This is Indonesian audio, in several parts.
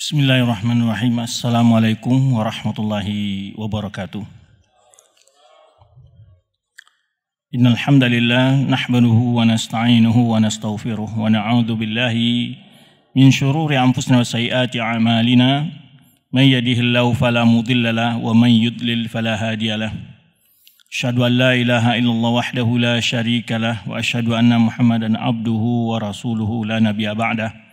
Bismillahirrahmanirrahim. Assalamualaikum warahmatullahi wabarakatuh. Innal hamdalillah nahmaduhu wa nasta'inuhu wa nastaghfiruh wa na'udzu billahi min shururi anfusina wa sayyiati a'malina may yahdihillahu fala mudilla lahu wa may yudlil fala hadiya lahu. Asyhadu an la ilaha illallah wahdahu la syarika lah wa asyhadu anna Muhammadan abduhu wa rasuluhu la nabiyya ba'dahu.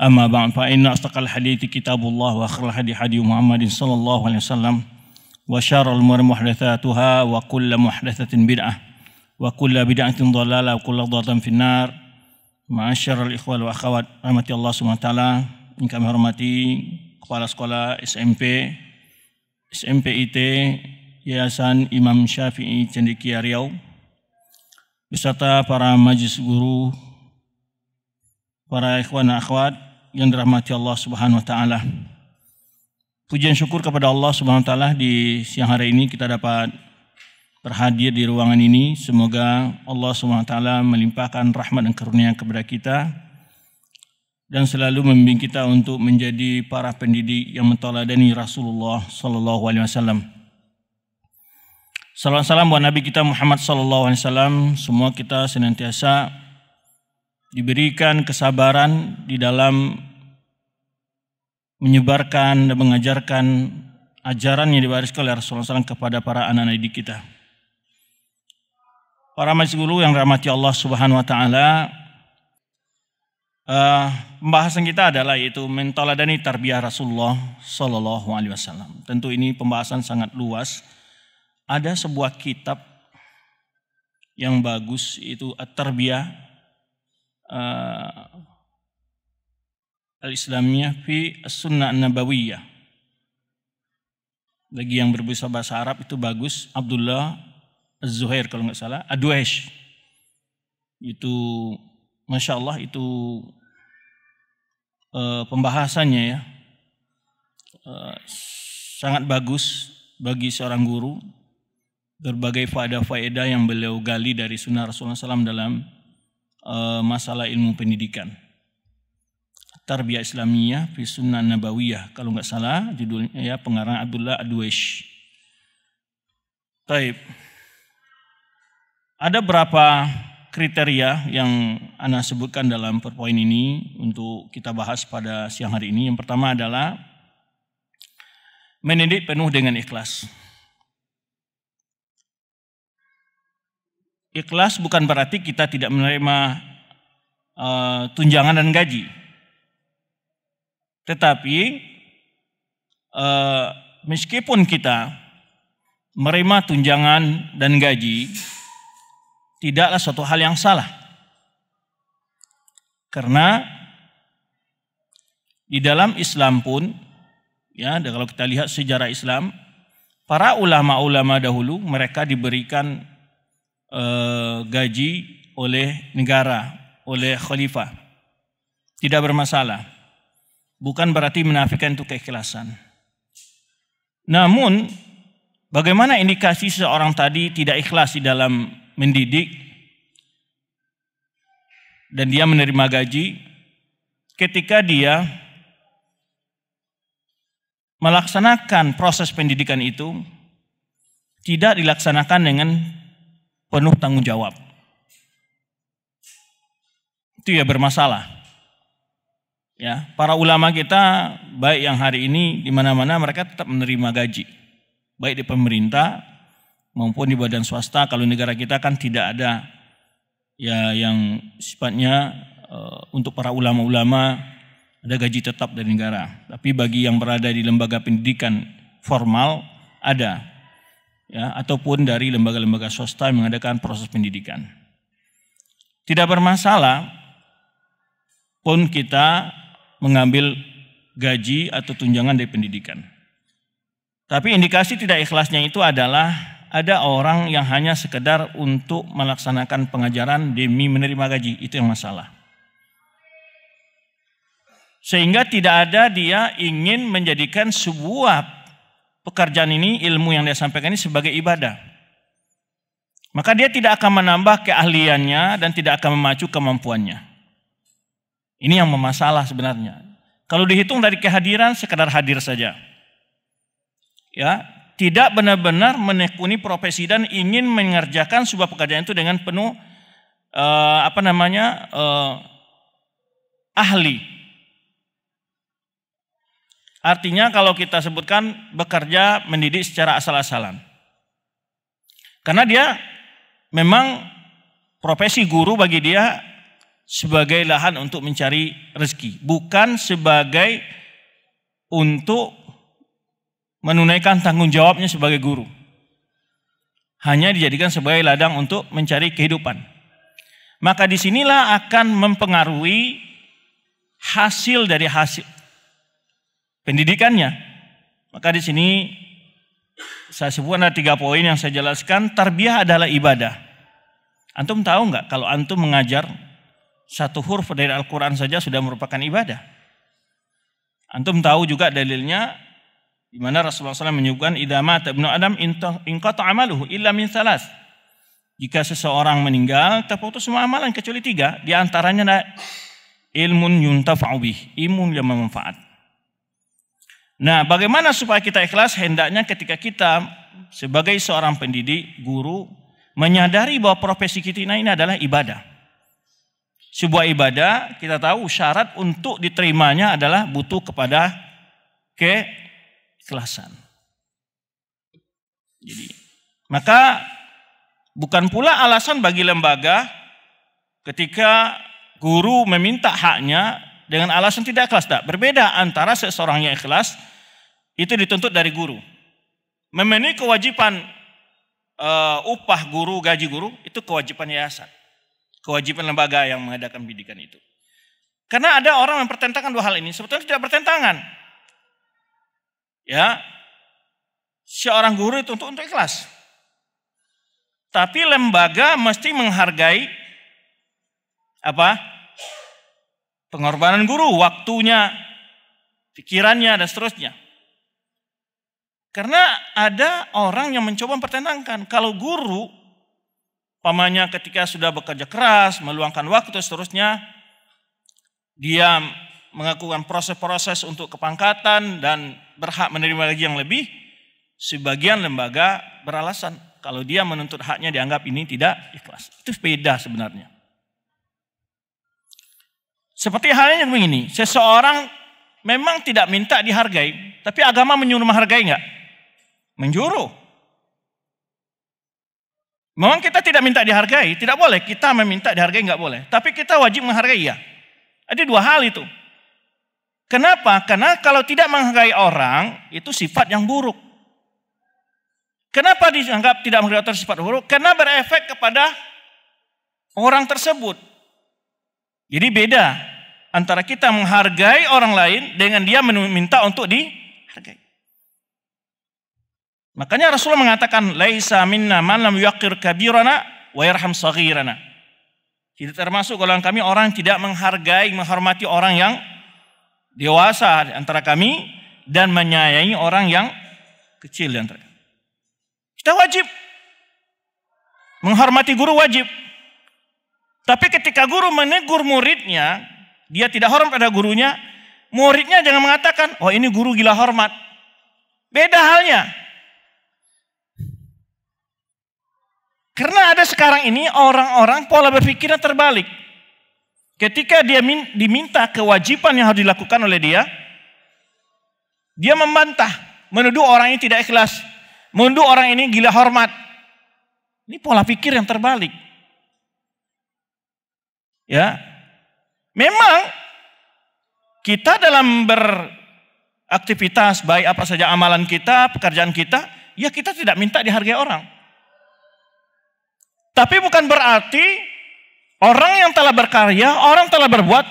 أما بعد فإن أصدق الحديث كتاب الله وآخر الحديث حديث محمد صلى الله عليه وسلم وشر الأمور محدثاتها وكل محدثة بدعة وكل بدعة ضلالة وكل ضلالة في النار Ma'asyar al-ikhwal wa akhawat rahmati Allah SWT yang kami hormati Kepala Sekolah SMP IT, Yayasan Imam Syafi'i Cendekia Riau beserta para majlis guru para ikhwan akhwat yang dirahmati Allah Subhanahu wa taala. Pujian syukur kepada Allah Subhanahu wa taala di siang hari ini kita dapat berhadir di ruangan ini. Semoga Allah Subhanahu wa taala melimpahkan rahmat dan karunia kepada kita dan selalu membimbing kita untuk menjadi para pendidik yang mentoladani Rasulullah sallallahu alaihi wasallam. Salam salam buat Nabi kita Muhammad sallallahu alaihi wasallam. Semua kita senantiasa diberikan kesabaran di dalam menyebarkan dan mengajarkan ajaran yang diwariskan oleh Rasulullah SAW kepada para anak-anak didik kita. Para majelis guru yang rahmati Allah Subhanahu wa taala, uh, pembahasan kita adalah yaitu mentoladani tarbiyah Rasulullah Shallallahu alaihi wasallam. Tentu ini pembahasan sangat luas. Ada sebuah kitab yang bagus itu At-Tarbiyah uh, al-Islamiyah fi sunnah nabawiyah. Bagi yang berbahasa bahasa Arab itu bagus. Abdullah Az-Zuhair kalau nggak salah. Adwesh. Itu Masya Allah itu e, pembahasannya ya. e, sangat bagus bagi seorang guru. Berbagai faedah-faedah yang beliau gali dari sunnah Rasulullah SAW dalam Eh, masalah ilmu pendidikan. Tarbiyah Islamiyah fi Sunnah Nabawiyah kalau nggak salah judulnya ya pengarang Abdullah Adwesh. Taib. Ada berapa kriteria yang Ana sebutkan dalam perpoin ini untuk kita bahas pada siang hari ini. Yang pertama adalah mendidik penuh dengan ikhlas. Ikhlas bukan berarti kita tidak menerima uh, tunjangan dan gaji. Tetapi uh, meskipun kita menerima tunjangan dan gaji, tidaklah suatu hal yang salah. Karena di dalam Islam pun ya kalau kita lihat sejarah Islam, para ulama-ulama dahulu mereka diberikan Eh, gaji oleh negara, oleh khalifah. Tidak bermasalah. Bukan berarti menafikan itu keikhlasan. Namun, bagaimana indikasi seorang tadi tidak ikhlas di dalam mendidik dan dia menerima gaji ketika dia melaksanakan proses pendidikan itu tidak dilaksanakan dengan penuh tanggung jawab. Itu ya bermasalah. Ya, para ulama kita baik yang hari ini di mana-mana mereka tetap menerima gaji. Baik di pemerintah maupun di badan swasta kalau negara kita kan tidak ada ya yang sifatnya uh, untuk para ulama-ulama ada gaji tetap dari negara. Tapi bagi yang berada di lembaga pendidikan formal ada ya, ataupun dari lembaga-lembaga swasta yang mengadakan proses pendidikan. Tidak bermasalah pun kita mengambil gaji atau tunjangan dari pendidikan. Tapi indikasi tidak ikhlasnya itu adalah ada orang yang hanya sekedar untuk melaksanakan pengajaran demi menerima gaji, itu yang masalah. Sehingga tidak ada dia ingin menjadikan sebuah pekerjaan ini, ilmu yang dia sampaikan ini sebagai ibadah. Maka dia tidak akan menambah keahliannya dan tidak akan memacu kemampuannya. Ini yang memasalah sebenarnya. Kalau dihitung dari kehadiran sekadar hadir saja. Ya, tidak benar-benar menekuni profesi dan ingin mengerjakan sebuah pekerjaan itu dengan penuh uh, apa namanya? uh, ahli Artinya kalau kita sebutkan bekerja mendidik secara asal-asalan. Karena dia memang profesi guru bagi dia sebagai lahan untuk mencari rezeki, bukan sebagai untuk menunaikan tanggung jawabnya sebagai guru. Hanya dijadikan sebagai ladang untuk mencari kehidupan. Maka disinilah akan mempengaruhi hasil dari hasil pendidikannya. Maka di sini saya sebutkan ada tiga poin yang saya jelaskan. Tarbiyah adalah ibadah. Antum tahu nggak kalau antum mengajar satu huruf dari Al-Quran saja sudah merupakan ibadah. Antum tahu juga dalilnya di mana Rasulullah SAW menyebutkan idama ibnu Adam ingkata amaluhu illa min salas. Jika seseorang meninggal terputus semua amalan kecuali tiga. Di antaranya ilmun yuntafa'u bih, ilmu yang bermanfaat. Nah, bagaimana supaya kita ikhlas? Hendaknya ketika kita sebagai seorang pendidik, guru, menyadari bahwa profesi kita ini adalah ibadah. Sebuah ibadah, kita tahu syarat untuk diterimanya adalah butuh kepada keikhlasan. Jadi, maka bukan pula alasan bagi lembaga ketika guru meminta haknya dengan alasan tidak ikhlas. Tak. Berbeda antara seseorang yang ikhlas itu dituntut dari guru. Memenuhi kewajiban uh, upah guru, gaji guru itu kewajiban yayasan. Kewajiban lembaga yang mengadakan pendidikan itu. Karena ada orang yang pertentangan dua hal ini. Sebetulnya tidak bertentangan. Ya, seorang guru itu untuk, untuk ikhlas. Tapi lembaga mesti menghargai apa pengorbanan guru, waktunya, pikirannya, dan seterusnya. Karena ada orang yang mencoba mempertentangkan, Kalau guru, pamannya ketika sudah bekerja keras, meluangkan waktu, dan seterusnya, dia mengakukan proses-proses untuk kepangkatan dan berhak menerima lagi yang lebih, sebagian lembaga beralasan kalau dia menuntut haknya dianggap ini tidak ikhlas. Itu beda sebenarnya. Seperti halnya begini, seseorang memang tidak minta dihargai, tapi agama menyuruh menghargai enggak? Menjuru. Memang kita tidak minta dihargai, tidak boleh. Kita meminta dihargai enggak boleh. Tapi kita wajib menghargai ya. Ada dua hal itu. Kenapa? Karena kalau tidak menghargai orang, itu sifat yang buruk. Kenapa dianggap tidak menghargai orang sifat buruk? Karena berefek kepada orang tersebut. Jadi beda antara kita menghargai orang lain dengan dia meminta untuk dihargai. Makanya Rasulullah mengatakan laisa minna man lam yaqir kabirana wa yarham saghirana. Tidak termasuk golongan kami orang tidak menghargai, menghormati orang yang dewasa antara kami dan menyayangi orang yang kecil di antara kami. Kita wajib menghormati guru wajib, tapi ketika guru menegur muridnya, dia tidak hormat pada gurunya, muridnya jangan mengatakan, oh ini guru gila hormat. Beda halnya. Karena ada sekarang ini orang-orang pola berpikirnya terbalik. Ketika dia diminta kewajiban yang harus dilakukan oleh dia, dia membantah, menuduh orang ini tidak ikhlas, menuduh orang ini gila hormat. Ini pola pikir yang terbalik. Ya. Memang kita dalam beraktivitas baik apa saja amalan kita, pekerjaan kita, ya kita tidak minta dihargai orang. Tapi bukan berarti orang yang telah berkarya, orang telah berbuat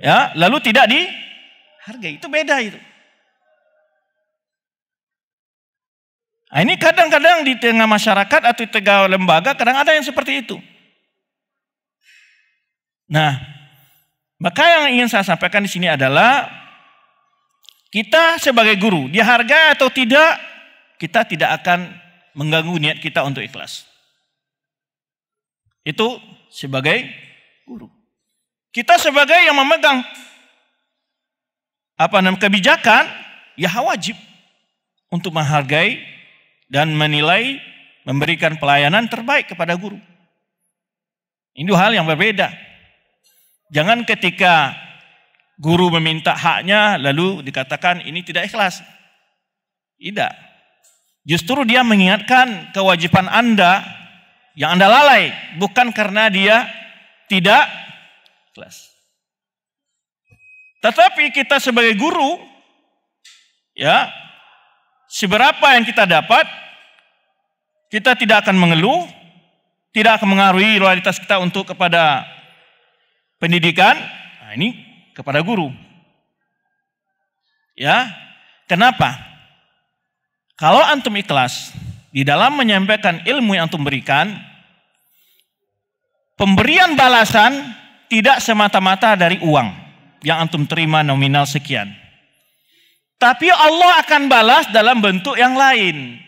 ya, lalu tidak dihargai. Itu beda itu. Nah, ini kadang-kadang di tengah masyarakat atau di tengah lembaga kadang ada yang seperti itu. Nah, maka yang ingin saya sampaikan di sini adalah kita sebagai guru, dihargai atau tidak, kita tidak akan mengganggu niat kita untuk ikhlas. Itu sebagai guru. Kita sebagai yang memegang apa namanya kebijakan, ya wajib untuk menghargai dan menilai memberikan pelayanan terbaik kepada guru. Ini hal yang berbeda. Jangan ketika guru meminta haknya lalu dikatakan ini tidak ikhlas. Tidak. Justru dia mengingatkan kewajiban Anda yang Anda lalai bukan karena dia tidak ikhlas. Tetapi kita sebagai guru ya seberapa yang kita dapat kita tidak akan mengeluh, tidak akan mengaruhi loyalitas kita untuk kepada pendidikan, nah ini kepada guru. Ya, kenapa? Kalau antum ikhlas di dalam menyampaikan ilmu yang antum berikan, pemberian balasan tidak semata-mata dari uang yang antum terima nominal sekian. Tapi Allah akan balas dalam bentuk yang lain.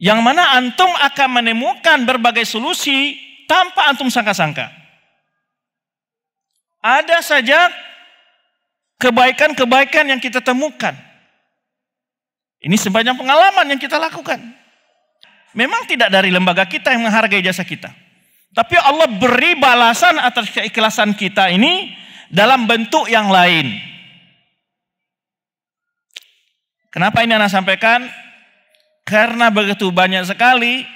Yang mana antum akan menemukan berbagai solusi tanpa antum sangka-sangka. Ada saja kebaikan-kebaikan yang kita temukan. Ini sebanyak pengalaman yang kita lakukan. Memang tidak dari lembaga kita yang menghargai jasa kita. Tapi Allah beri balasan atas keikhlasan kita ini dalam bentuk yang lain. Kenapa ini anak sampaikan? Karena begitu banyak sekali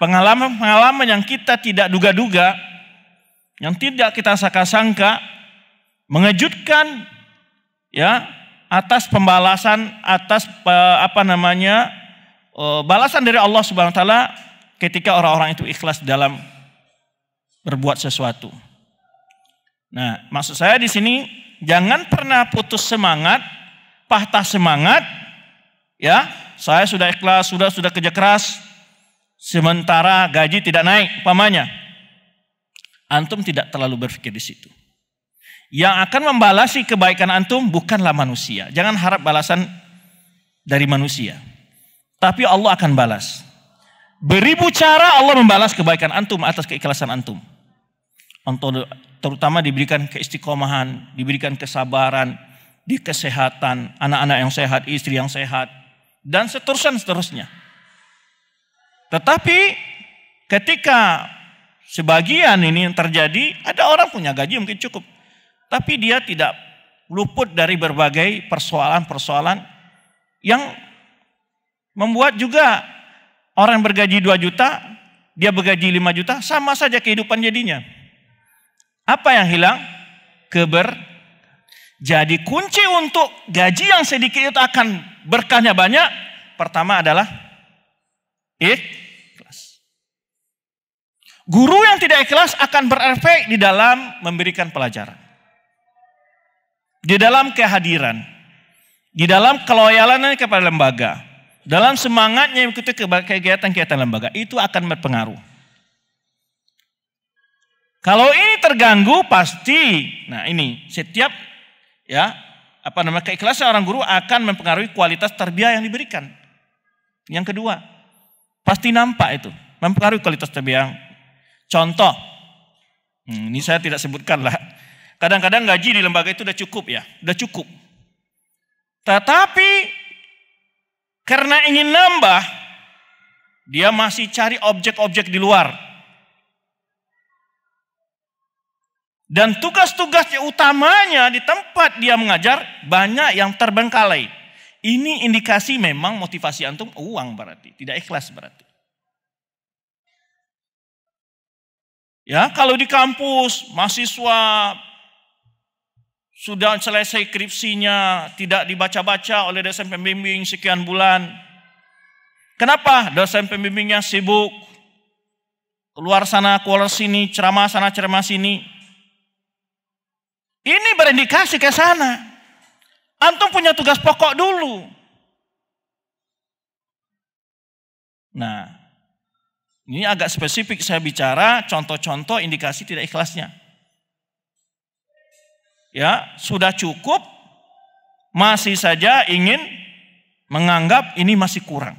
Pengalaman-pengalaman yang kita tidak duga-duga, yang tidak kita sangka-sangka, mengejutkan ya atas pembalasan atas eh, apa namanya eh, balasan dari Allah Subhanahu wa taala ketika orang-orang itu ikhlas dalam berbuat sesuatu. Nah, maksud saya di sini jangan pernah putus semangat, patah semangat. Ya, saya sudah ikhlas, sudah sudah kerja keras, sementara gaji tidak naik, pamannya. Antum tidak terlalu berpikir di situ. Yang akan membalasi kebaikan antum bukanlah manusia. Jangan harap balasan dari manusia. Tapi Allah akan balas. Beribu cara Allah membalas kebaikan antum atas keikhlasan antum. Antum terutama diberikan keistiqomahan, diberikan kesabaran, di kesehatan, anak-anak yang sehat, istri yang sehat, dan seterusnya seterusnya. Tetapi ketika sebagian ini yang terjadi, ada orang punya gaji mungkin cukup. Tapi dia tidak luput dari berbagai persoalan-persoalan yang membuat juga orang yang bergaji 2 juta, dia bergaji 5 juta, sama saja kehidupan jadinya. Apa yang hilang? Keber. Jadi kunci untuk gaji yang sedikit itu akan berkahnya banyak, pertama adalah ikhlas. Guru yang tidak ikhlas akan berefek di dalam memberikan pelajaran. Di dalam kehadiran. Di dalam keloyalannya kepada lembaga. Dalam semangatnya mengikuti kegiatan-kegiatan lembaga. Itu akan berpengaruh. Kalau ini terganggu pasti, nah ini setiap ya apa namanya keikhlasan orang guru akan mempengaruhi kualitas tarbiyah yang diberikan. Yang kedua, Pasti nampak itu. Mempengaruhi kualitas tebiang. Contoh, hmm, ini saya tidak sebutkan lah. Kadang-kadang gaji di lembaga itu sudah cukup ya, sudah cukup. Tetapi karena ingin nambah, dia masih cari objek-objek di luar. Dan tugas-tugasnya utamanya di tempat dia mengajar banyak yang terbengkalai. Ini indikasi memang motivasi antum uang berarti, tidak ikhlas berarti. Ya, kalau di kampus mahasiswa sudah selesai skripsinya, tidak dibaca-baca oleh dosen pembimbing sekian bulan. Kenapa? Dosen pembimbingnya sibuk. Keluar sana, keluar sini, ceramah sana, ceramah sini. Ini berindikasi ke sana. Antum punya tugas pokok dulu. Nah, ini agak spesifik saya bicara contoh-contoh indikasi tidak ikhlasnya. Ya, sudah cukup masih saja ingin menganggap ini masih kurang.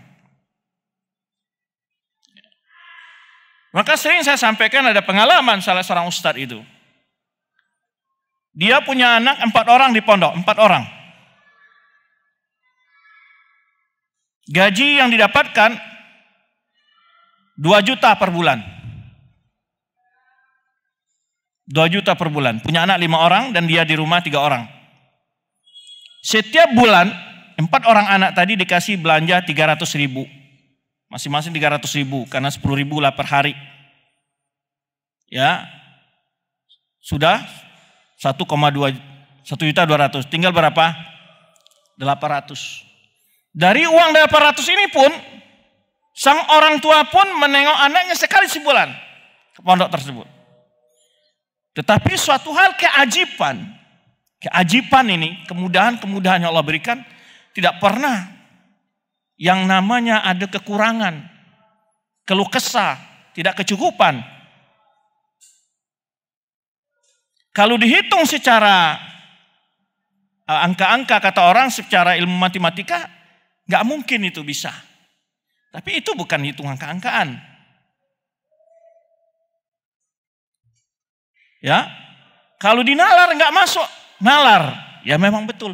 Maka sering saya sampaikan ada pengalaman salah seorang ustadz itu. Dia punya anak empat orang di pondok, empat orang. Gaji yang didapatkan 2 juta per bulan. 2 juta per bulan. Punya anak 5 orang dan dia di rumah 3 orang. Setiap bulan, 4 orang anak tadi dikasih belanja 300 ribu. Masing-masing 300 ribu, karena 10 ribu lah per hari. Ya, sudah 1,2 1 juta 200. Tinggal berapa? 800. Dari uang 800 ini pun, sang orang tua pun menengok anaknya sekali sebulan ke pondok tersebut. Tetapi suatu hal keajiban, keajiban ini, kemudahan-kemudahan yang Allah berikan, tidak pernah yang namanya ada kekurangan, keluh kesah, tidak kecukupan. Kalau dihitung secara eh, angka-angka kata orang secara ilmu matematika Gak mungkin itu bisa. Tapi itu bukan hitung angka-angkaan. Ya, kalau dinalar nggak masuk, nalar. Ya memang betul.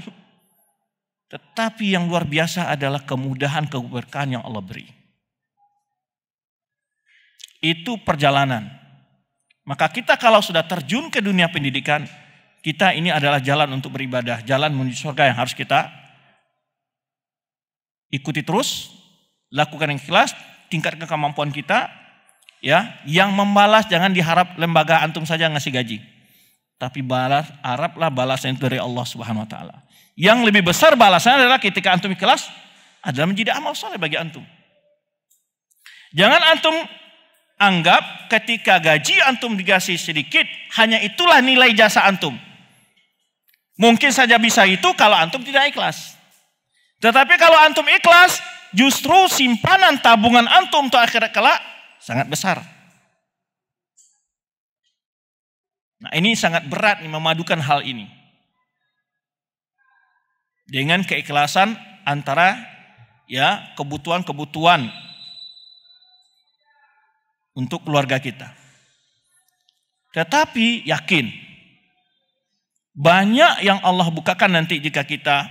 Tetapi yang luar biasa adalah kemudahan keberkahan yang Allah beri. Itu perjalanan. Maka kita kalau sudah terjun ke dunia pendidikan, kita ini adalah jalan untuk beribadah, jalan menuju surga yang harus kita Ikuti terus, lakukan yang ikhlas, tingkatkan kemampuan kita. Ya, yang membalas jangan diharap lembaga antum saja ngasih gaji. Tapi balas, haraplah balasan yang dari Allah Subhanahu wa taala. Yang lebih besar balasannya adalah ketika antum ikhlas adalah menjadi amal soleh bagi antum. Jangan antum anggap ketika gaji antum dikasih sedikit, hanya itulah nilai jasa antum. Mungkin saja bisa itu kalau antum tidak ikhlas. Tetapi kalau antum ikhlas, justru simpanan tabungan antum untuk akhirat kelak sangat besar. Nah ini sangat berat nih memadukan hal ini. Dengan keikhlasan antara ya kebutuhan-kebutuhan untuk keluarga kita. Tetapi yakin, banyak yang Allah bukakan nanti jika kita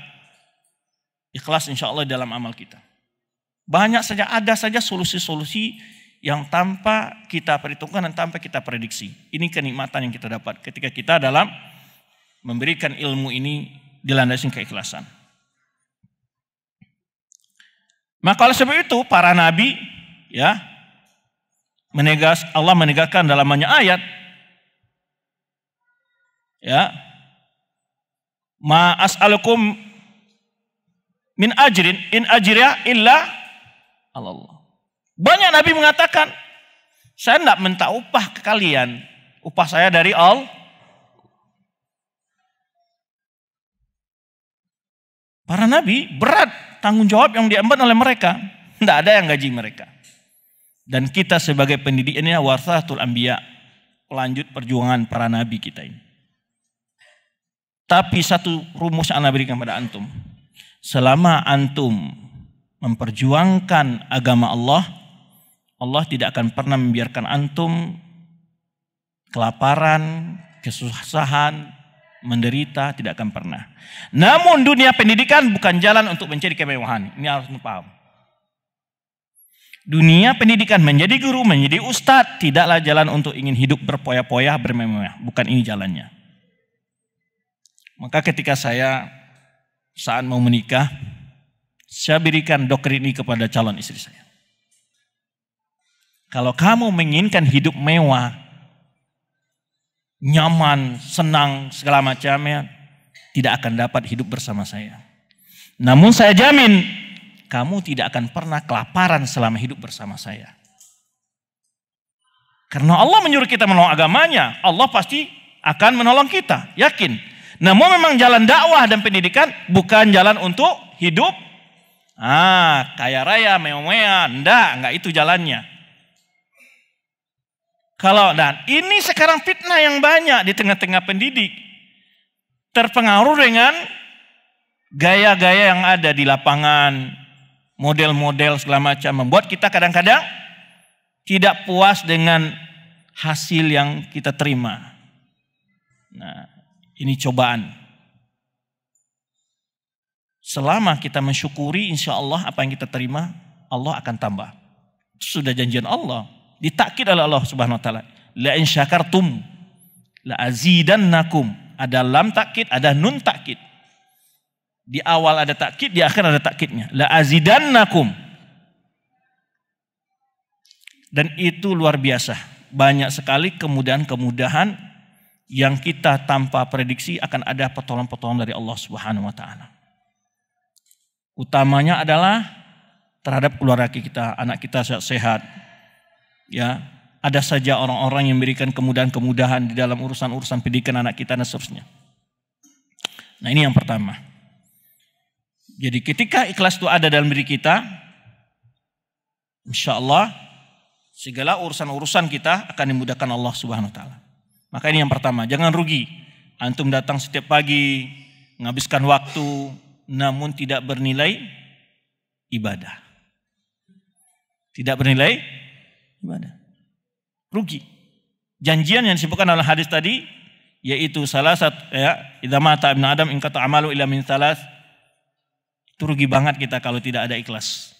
Ikhlas insya Allah dalam amal kita. Banyak saja, ada saja solusi-solusi yang tanpa kita perhitungkan dan tanpa kita prediksi. Ini kenikmatan yang kita dapat ketika kita dalam memberikan ilmu ini dilandasi keikhlasan. Maka oleh sebab itu para nabi ya menegas Allah menegaskan dalam banyak ayat ya ma as'alukum min ajrin in ajriya illa Allah. Banyak Nabi mengatakan, saya tidak minta upah ke kalian. Upah saya dari Allah. Para nabi berat tanggung jawab yang diambil oleh mereka. Tidak ada yang gaji mereka. Dan kita sebagai pendidik ini warsatul anbiya. Lanjut perjuangan para nabi kita ini. Tapi satu rumus yang Anda berikan pada antum selama antum memperjuangkan agama Allah, Allah tidak akan pernah membiarkan antum kelaparan, kesusahan, menderita, tidak akan pernah. Namun dunia pendidikan bukan jalan untuk mencari kemewahan. Ini harus paham. Dunia pendidikan menjadi guru, menjadi ustadz tidaklah jalan untuk ingin hidup berpoya-poya, bermewah. Bukan ini jalannya. Maka ketika saya saat mau menikah, saya berikan doktrin ini kepada calon istri saya. Kalau kamu menginginkan hidup mewah, nyaman, senang, segala macamnya, tidak akan dapat hidup bersama saya. Namun saya jamin, kamu tidak akan pernah kelaparan selama hidup bersama saya. Karena Allah menyuruh kita menolong agamanya, Allah pasti akan menolong kita, yakin. Namun memang jalan dakwah dan pendidikan bukan jalan untuk hidup. Ah, kaya raya, mewah-mewah, enggak, enggak itu jalannya. Kalau dan ini sekarang fitnah yang banyak di tengah-tengah pendidik terpengaruh dengan gaya-gaya yang ada di lapangan, model-model segala macam membuat kita kadang-kadang tidak puas dengan hasil yang kita terima. Nah, ini cobaan. Selama kita mensyukuri insya Allah apa yang kita terima, Allah akan tambah. Itu sudah janjian Allah. Ditakid oleh Allah subhanahu wa ta'ala. La in syakartum la azidannakum. Ada lam takid, ada nun takid. Di awal ada takid, di akhir ada takidnya. La azidannakum. Dan itu luar biasa. Banyak sekali kemudahan-kemudahan yang kita tanpa prediksi akan ada pertolongan-pertolongan dari Allah Subhanahu wa taala. Utamanya adalah terhadap keluarga kita, anak kita sehat. Ya, ada saja orang-orang yang memberikan kemudahan-kemudahan di dalam urusan-urusan pendidikan anak kita dan seterusnya. Nah, ini yang pertama. Jadi ketika ikhlas itu ada dalam diri kita, insya Allah segala urusan-urusan kita akan dimudahkan Allah Subhanahu wa taala. Maka ini yang pertama, jangan rugi. Antum datang setiap pagi, menghabiskan waktu, namun tidak bernilai ibadah. Tidak bernilai ibadah. Rugi. Janjian yang disebutkan oleh hadis tadi, yaitu salah satu, ya, idha mata ibn adam kata amalu ila min salas, itu rugi banget kita kalau tidak ada ikhlas.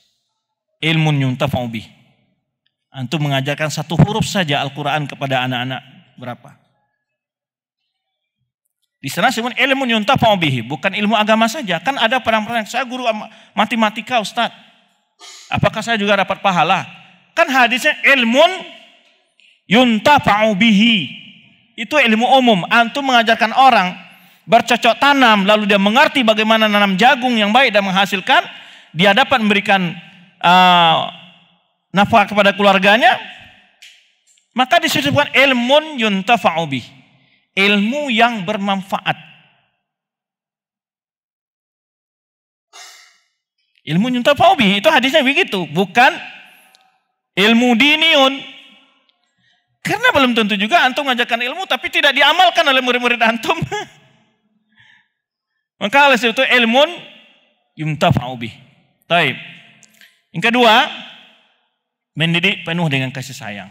Ilmun yuntafa'u Antum mengajarkan satu huruf saja Al-Quran kepada anak-anak berapa? Di sana sebut ilmu nyunta bihi, bukan ilmu agama saja. Kan ada perang-perang, saya guru matematika Ustaz. Apakah saya juga dapat pahala? Kan hadisnya ilmu Yunta bihi. Itu ilmu umum. Antum mengajarkan orang bercocok tanam, lalu dia mengerti bagaimana nanam jagung yang baik dan menghasilkan. Dia dapat memberikan uh, nafkah kepada keluarganya. Maka disebutkan ilmu yuntafa'u bihi ilmu yang bermanfaat. Ilmu junta faubi, itu hadisnya begitu, bukan ilmu diniun. Karena belum tentu juga antum mengajarkan ilmu tapi tidak diamalkan oleh murid-murid antum. Maka oleh itu ilmu junta faubi. Taib. Yang kedua, mendidik penuh dengan kasih sayang.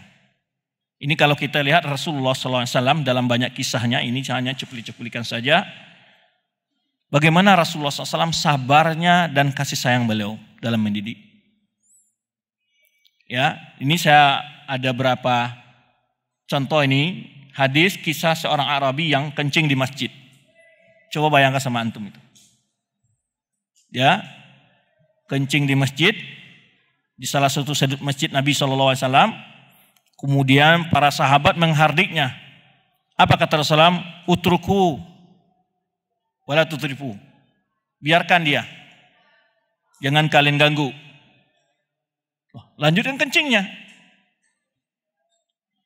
Ini kalau kita lihat Rasulullah SAW dalam banyak kisahnya, ini hanya cuplik cuplikan saja. Bagaimana Rasulullah SAW sabarnya dan kasih sayang beliau dalam mendidik. Ya, ini saya ada berapa contoh ini hadis kisah seorang Arabi yang kencing di masjid. Coba bayangkan sama antum itu. Ya, kencing di masjid di salah satu sudut masjid Nabi saw Kemudian para sahabat menghardiknya. Apa kata Rasulullah? Utruku wala tutrifu. Biarkan dia. Jangan kalian ganggu. Lanjutkan kencingnya.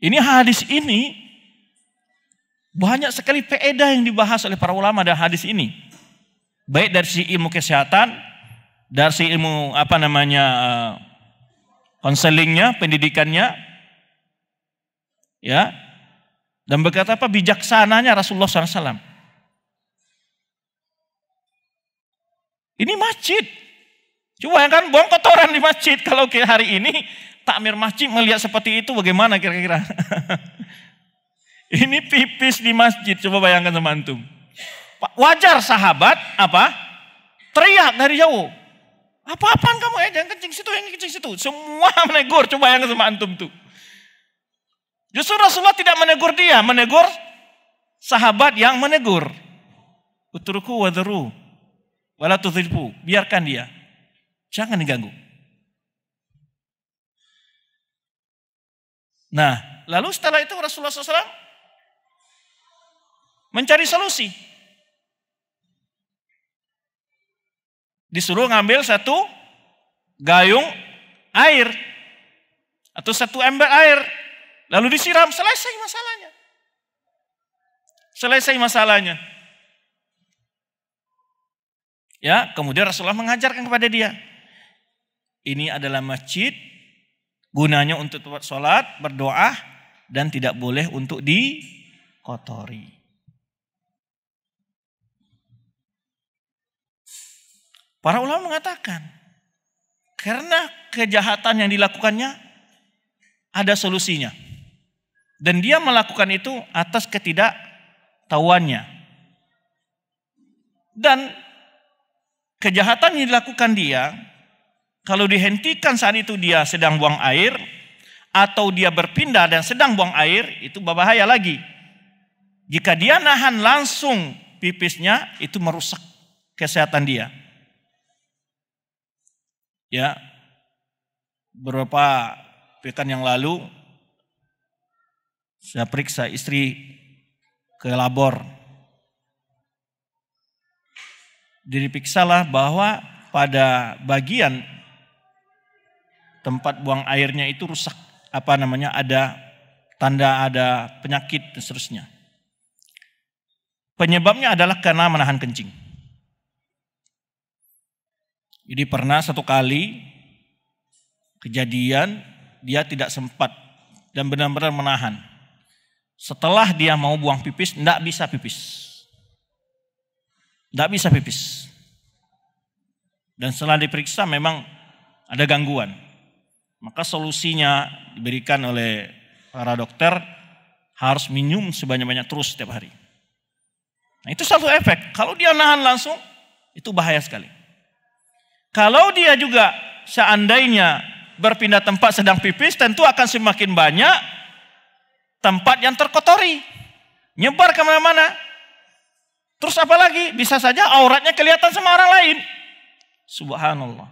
Ini hadis ini banyak sekali peeda yang dibahas oleh para ulama dari hadis ini. Baik dari si ilmu kesehatan, dari si ilmu apa namanya konselingnya, eh, pendidikannya, Ya. Dan berkata apa bijaksananya Rasulullah SAW. Ini masjid. Coba kan buang kotoran di masjid. Kalau hari ini takmir masjid melihat seperti itu bagaimana kira-kira? ini pipis di masjid. Coba bayangkan sama antum. Wajar sahabat apa? Teriak dari jauh. Apa-apaan kamu? ya? jangan kencing situ, yang kencing situ. Semua menegur. Coba bayangkan sama antum tuh. Justru Rasulullah tidak menegur dia, menegur sahabat yang menegur. Uturku wadru walatuzilpu, Biarkan dia. Jangan diganggu. Nah, lalu setelah itu Rasulullah SAW mencari solusi. Disuruh ngambil satu gayung air atau satu ember air Lalu disiram, selesai masalahnya. Selesai masalahnya. Ya, kemudian Rasulullah mengajarkan kepada dia. Ini adalah masjid gunanya untuk tempat sholat, berdoa, dan tidak boleh untuk dikotori. Para ulama mengatakan, karena kejahatan yang dilakukannya ada solusinya. Dan dia melakukan itu atas ketidaktahuannya. Dan kejahatan yang dilakukan dia, kalau dihentikan saat itu dia sedang buang air, atau dia berpindah dan sedang buang air, itu berbahaya lagi. Jika dia nahan langsung pipisnya, itu merusak kesehatan dia. Ya, beberapa pekan yang lalu saya periksa istri ke labor. Diripiksalah bahwa pada bagian tempat buang airnya itu rusak. Apa namanya, ada tanda ada penyakit dan seterusnya. Penyebabnya adalah karena menahan kencing. Jadi pernah satu kali kejadian dia tidak sempat dan benar-benar menahan. Setelah dia mau buang pipis, tidak bisa pipis. Tidak bisa pipis. Dan setelah diperiksa memang ada gangguan. Maka solusinya diberikan oleh para dokter harus minum sebanyak-banyak terus setiap hari. Nah itu satu efek. Kalau dia nahan langsung, itu bahaya sekali. Kalau dia juga seandainya berpindah tempat sedang pipis, tentu akan semakin banyak tempat yang terkotori, nyebar kemana-mana. Terus apa lagi? Bisa saja auratnya kelihatan sama orang lain. Subhanallah.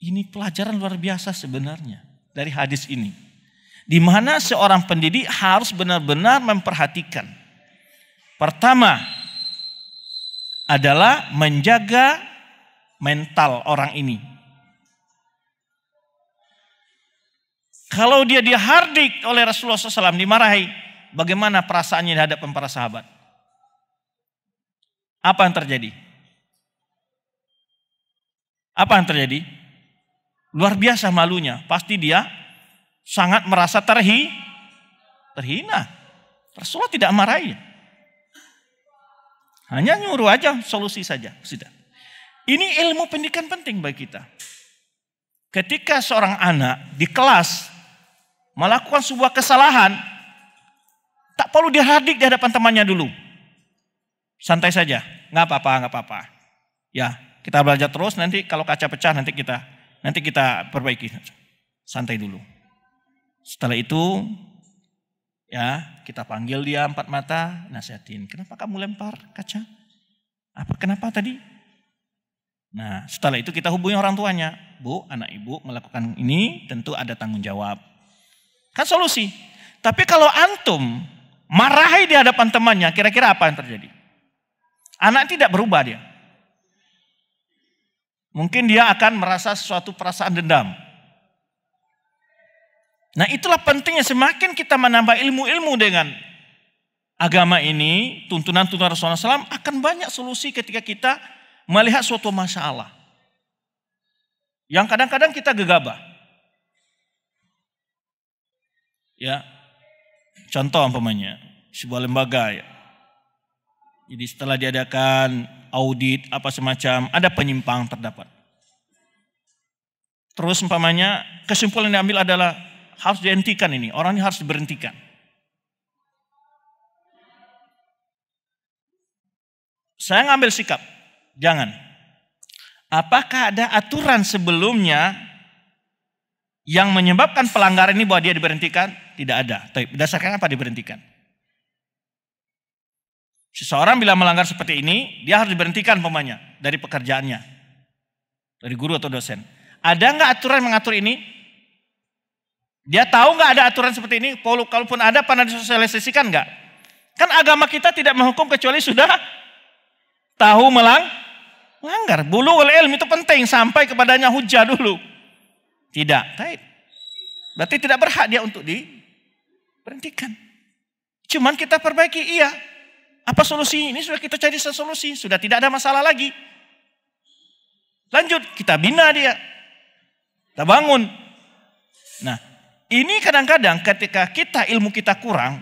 Ini pelajaran luar biasa sebenarnya dari hadis ini. Di mana seorang pendidik harus benar-benar memperhatikan. Pertama adalah menjaga mental orang ini, Kalau dia dihardik oleh Rasulullah SAW, dimarahi, bagaimana perasaannya di hadapan para sahabat? Apa yang terjadi? Apa yang terjadi? Luar biasa malunya. Pasti dia sangat merasa terhi, terhina. Rasulullah tidak marahi. Hanya nyuruh aja, solusi saja. Sudah. Ini ilmu pendidikan penting bagi kita. Ketika seorang anak di kelas melakukan sebuah kesalahan, tak perlu dihadik di hadapan temannya dulu. Santai saja, nggak apa-apa, nggak apa-apa. Ya, kita belajar terus. Nanti kalau kaca pecah nanti kita nanti kita perbaiki. Santai dulu. Setelah itu, ya kita panggil dia empat mata, nasihatin. Kenapa kamu lempar kaca? Apa kenapa tadi? Nah, setelah itu kita hubungi orang tuanya. Bu, anak ibu melakukan ini tentu ada tanggung jawab. Kan solusi. Tapi kalau antum marahi di hadapan temannya, kira-kira apa yang terjadi? Anak tidak berubah dia. Mungkin dia akan merasa sesuatu perasaan dendam. Nah itulah pentingnya semakin kita menambah ilmu-ilmu dengan agama ini, tuntunan-tuntunan Rasulullah SAW akan banyak solusi ketika kita melihat suatu masalah. Yang kadang-kadang kita gegabah. Ya. Contoh umpamanya sebuah lembaga ya. Jadi setelah diadakan audit apa semacam ada penyimpang terdapat. Terus umpamanya kesimpulan yang diambil adalah harus dihentikan ini, orang ini harus diberhentikan. Saya ngambil sikap, jangan. Apakah ada aturan sebelumnya yang menyebabkan pelanggaran ini bahwa dia diberhentikan? Tidak ada. Tapi berdasarkan apa diberhentikan? Seseorang bila melanggar seperti ini, dia harus diberhentikan pemanya dari pekerjaannya. Dari guru atau dosen. Ada nggak aturan mengatur ini? Dia tahu nggak ada aturan seperti ini? Kalaupun ada, pernah disosialisasikan nggak? Kan agama kita tidak menghukum kecuali sudah tahu melang, melanggar. Bulu oleh ilmu itu penting sampai kepadanya hujah dulu. Tidak. Taib. Berarti tidak berhak dia untuk diberhentikan. Cuman kita perbaiki, iya. Apa solusinya? Ini sudah kita cari solusi, sudah tidak ada masalah lagi. Lanjut, kita bina dia. Kita bangun. Nah, ini kadang-kadang ketika kita ilmu kita kurang,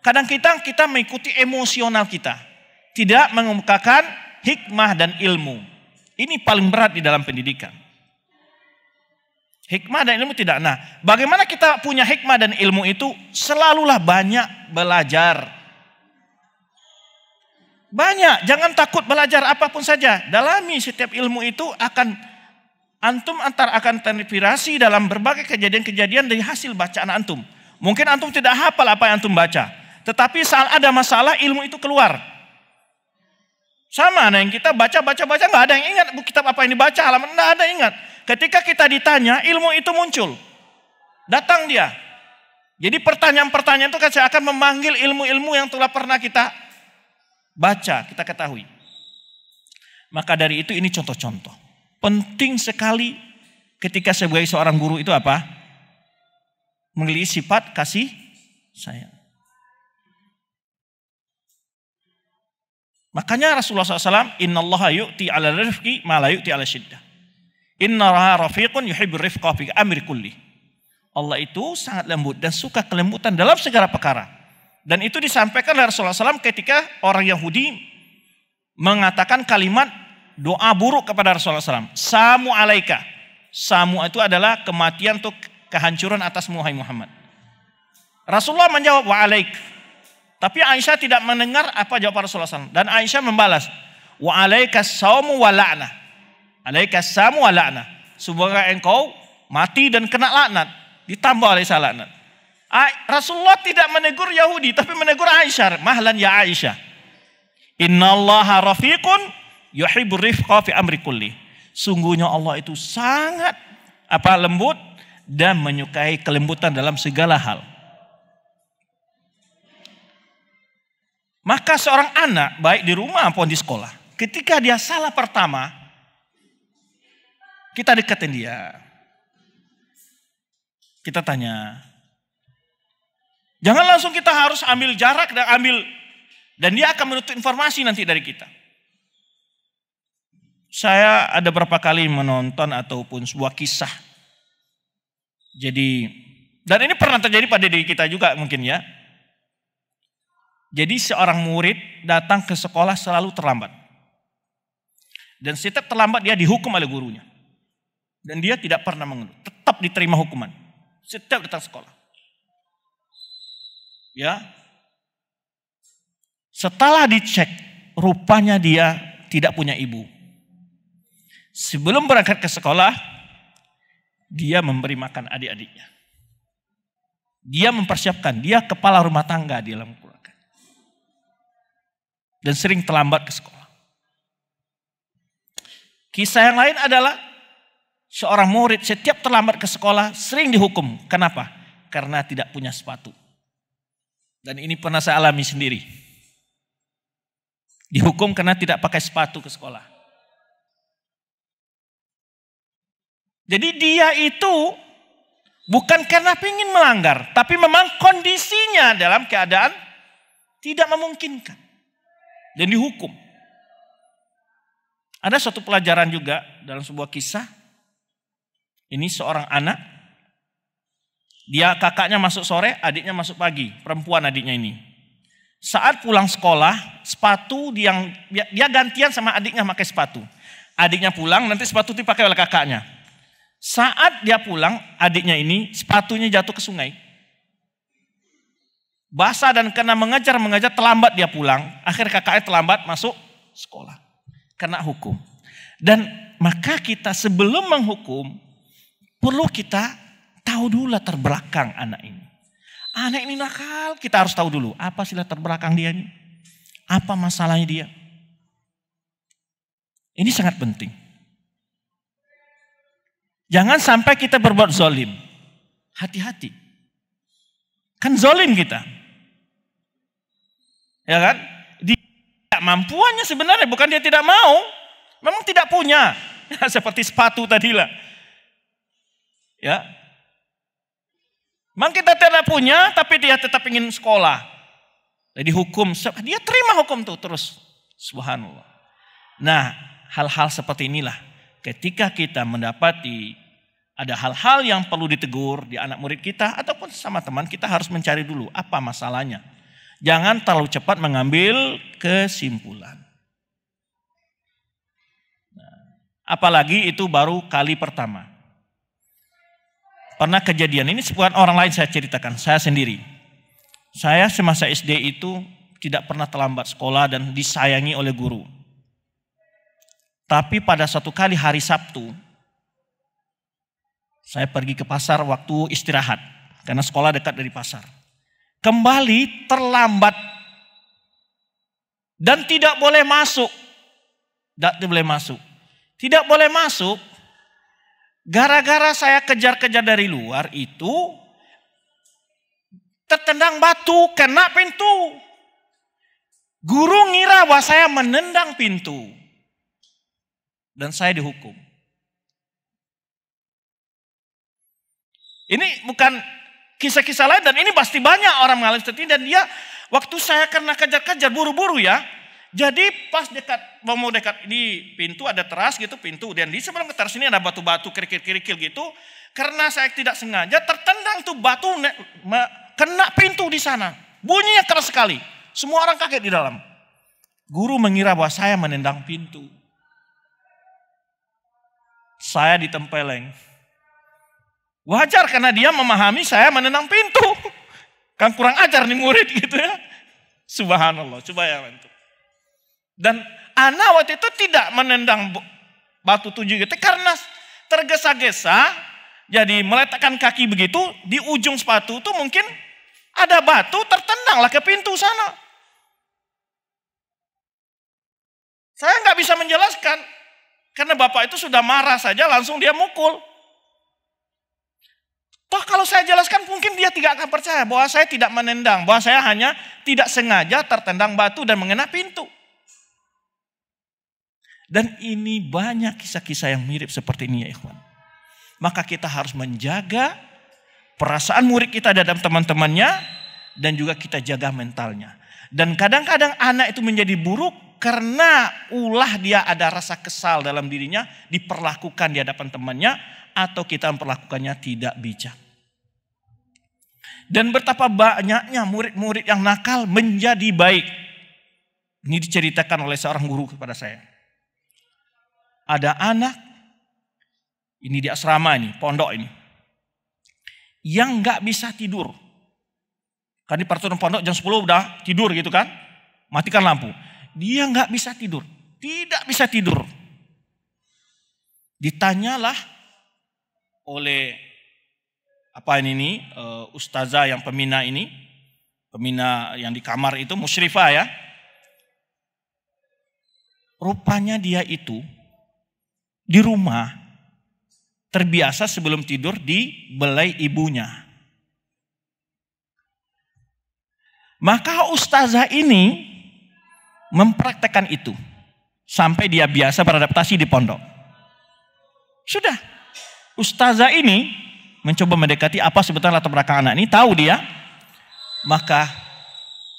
kadang kita kita mengikuti emosional kita. Tidak mengemukakan hikmah dan ilmu. Ini paling berat di dalam pendidikan. Hikmah dan ilmu tidak. Nah, bagaimana kita punya hikmah dan ilmu itu? Selalulah banyak belajar. Banyak, jangan takut belajar apapun saja. Dalami setiap ilmu itu akan antum antar akan terinspirasi dalam berbagai kejadian-kejadian dari hasil bacaan antum. Mungkin antum tidak hafal apa yang antum baca, tetapi saat ada masalah ilmu itu keluar. Sama, nah yang kita baca, baca, baca, nggak ada yang ingat kitab apa yang dibaca, halaman nggak ada yang ingat. Ketika kita ditanya, ilmu itu muncul. Datang dia. Jadi pertanyaan-pertanyaan itu kan saya akan memanggil ilmu-ilmu yang telah pernah kita baca, kita ketahui. Maka dari itu ini contoh-contoh. Penting sekali ketika sebagai seorang guru itu apa? Memiliki sifat kasih sayang. Makanya Rasulullah SAW, Inna Allah yu'ti ala rifqi ma la yu'ti ala syiddah. Inna rafiqun yuhibbur rifqa fi amri kulli. Allah itu sangat lembut dan suka kelembutan dalam segala perkara. Dan itu disampaikan oleh Rasulullah SAW ketika orang Yahudi mengatakan kalimat doa buruk kepada Rasulullah SAW. Samu alaika. Samu itu adalah kematian untuk kehancuran atas Muhammad Muhammad. Rasulullah menjawab wa alaik. Tapi Aisyah tidak mendengar apa jawab Rasulullah SAW. Dan Aisyah membalas wa alaika saumu wa la'nah alaika samu lana, Semoga engkau mati dan kena laknat. Ditambah oleh laknat. Rasulullah tidak menegur Yahudi tapi menegur Aisyah. Mahlan ya Aisyah. allaha rafiqun yuhibur rifqa fi amri kulli. Sungguhnya Allah itu sangat apa lembut dan menyukai kelembutan dalam segala hal. Maka seorang anak baik di rumah maupun di sekolah, ketika dia salah pertama, kita deketin dia. Kita tanya. Jangan langsung kita harus ambil jarak dan ambil dan dia akan menutup informasi nanti dari kita. Saya ada berapa kali menonton ataupun sebuah kisah. Jadi dan ini pernah terjadi pada diri kita juga mungkin ya. Jadi seorang murid datang ke sekolah selalu terlambat. Dan setiap terlambat dia dihukum oleh gurunya. Dan dia tidak pernah mengeluh. Tetap diterima hukuman. Setiap datang sekolah. Ya. Setelah dicek, rupanya dia tidak punya ibu. Sebelum berangkat ke sekolah, dia memberi makan adik-adiknya. Dia mempersiapkan, dia kepala rumah tangga di dalam keluarga. Dan sering terlambat ke sekolah. Kisah yang lain adalah seorang murid setiap terlambat ke sekolah sering dihukum. Kenapa? Karena tidak punya sepatu. Dan ini pernah saya alami sendiri. Dihukum karena tidak pakai sepatu ke sekolah. Jadi dia itu bukan karena ingin melanggar, tapi memang kondisinya dalam keadaan tidak memungkinkan. Dan dihukum. Ada suatu pelajaran juga dalam sebuah kisah ini seorang anak. Dia kakaknya masuk sore, adiknya masuk pagi. Perempuan adiknya ini. Saat pulang sekolah, sepatu dia, dia gantian sama adiknya pakai sepatu. Adiknya pulang, nanti sepatu dipakai oleh kakaknya. Saat dia pulang, adiknya ini sepatunya jatuh ke sungai. Basah dan kena mengejar-mengejar, terlambat dia pulang. Akhir kakaknya terlambat masuk sekolah. Kena hukum. Dan maka kita sebelum menghukum, Perlu kita tahu dulu latar belakang anak ini. Anak ini nakal, kita harus tahu dulu apa sih latar belakang dia ini. Apa masalahnya dia. Ini sangat penting. Jangan sampai kita berbuat zolim. Hati-hati. Kan zolim kita. Ya kan? Dia tidak mampuannya sebenarnya, bukan dia tidak mau. Memang tidak punya. Seperti sepatu tadi lah. Ya. Memang kita tidak punya, tapi dia tetap ingin sekolah. Jadi hukum, dia terima hukum itu terus. Subhanallah. Nah, hal-hal seperti inilah. Ketika kita mendapati ada hal-hal yang perlu ditegur di anak murid kita ataupun sama teman, kita harus mencari dulu apa masalahnya. Jangan terlalu cepat mengambil kesimpulan. Nah, apalagi itu baru kali pertama. Pernah kejadian ini sebuah orang lain saya ceritakan, saya sendiri. Saya semasa SD itu tidak pernah terlambat sekolah dan disayangi oleh guru. Tapi pada satu kali hari Sabtu, saya pergi ke pasar waktu istirahat. Karena sekolah dekat dari pasar. Kembali terlambat. Dan tidak boleh masuk. Tidak boleh masuk. Tidak boleh masuk Gara-gara saya kejar-kejar dari luar itu tertendang batu kena pintu. Guru ngira bahwa saya menendang pintu. Dan saya dihukum. Ini bukan kisah-kisah lain dan ini pasti banyak orang mengalami seperti ini. Dan dia waktu saya kena kejar-kejar buru-buru ya. Jadi pas dekat mau dekat ini pintu ada teras gitu pintu dan di sebelah ke teras ini ada batu-batu kerikil-kerikil gitu. Karena saya tidak sengaja tertendang tuh batu kena pintu di sana. Bunyinya keras sekali. Semua orang kaget di dalam. Guru mengira bahwa saya menendang pintu. Saya ditempeleng. Wajar karena dia memahami saya menendang pintu. Kan kurang ajar nih murid gitu ya. Subhanallah, coba ya bantu. Dan Ana waktu itu tidak menendang batu tujuh itu karena tergesa-gesa jadi meletakkan kaki begitu di ujung sepatu itu mungkin ada batu tertendanglah ke pintu sana. Saya nggak bisa menjelaskan karena bapak itu sudah marah saja langsung dia mukul. Toh kalau saya jelaskan mungkin dia tidak akan percaya bahwa saya tidak menendang, bahwa saya hanya tidak sengaja tertendang batu dan mengena pintu. Dan ini banyak kisah-kisah yang mirip seperti ini ya ikhwan. Maka kita harus menjaga perasaan murid kita dalam teman-temannya dan juga kita jaga mentalnya. Dan kadang-kadang anak itu menjadi buruk karena ulah dia ada rasa kesal dalam dirinya diperlakukan di hadapan temannya atau kita memperlakukannya tidak bijak. Dan betapa banyaknya murid-murid yang nakal menjadi baik. Ini diceritakan oleh seorang guru kepada saya ada anak, ini di asrama ini, pondok ini, yang nggak bisa tidur. Kan di peraturan pondok jam 10 udah tidur gitu kan, matikan lampu. Dia nggak bisa tidur, tidak bisa tidur. Ditanyalah oleh apa ini nih, eh, ustazah yang pembina ini, pembina yang di kamar itu musyrifah ya. Rupanya dia itu di rumah terbiasa sebelum tidur dibelai ibunya. Maka ustazah ini mempraktekkan itu sampai dia biasa beradaptasi di pondok. Sudah, ustazah ini mencoba mendekati apa sebetulnya latar belakang anak ini, tahu dia, maka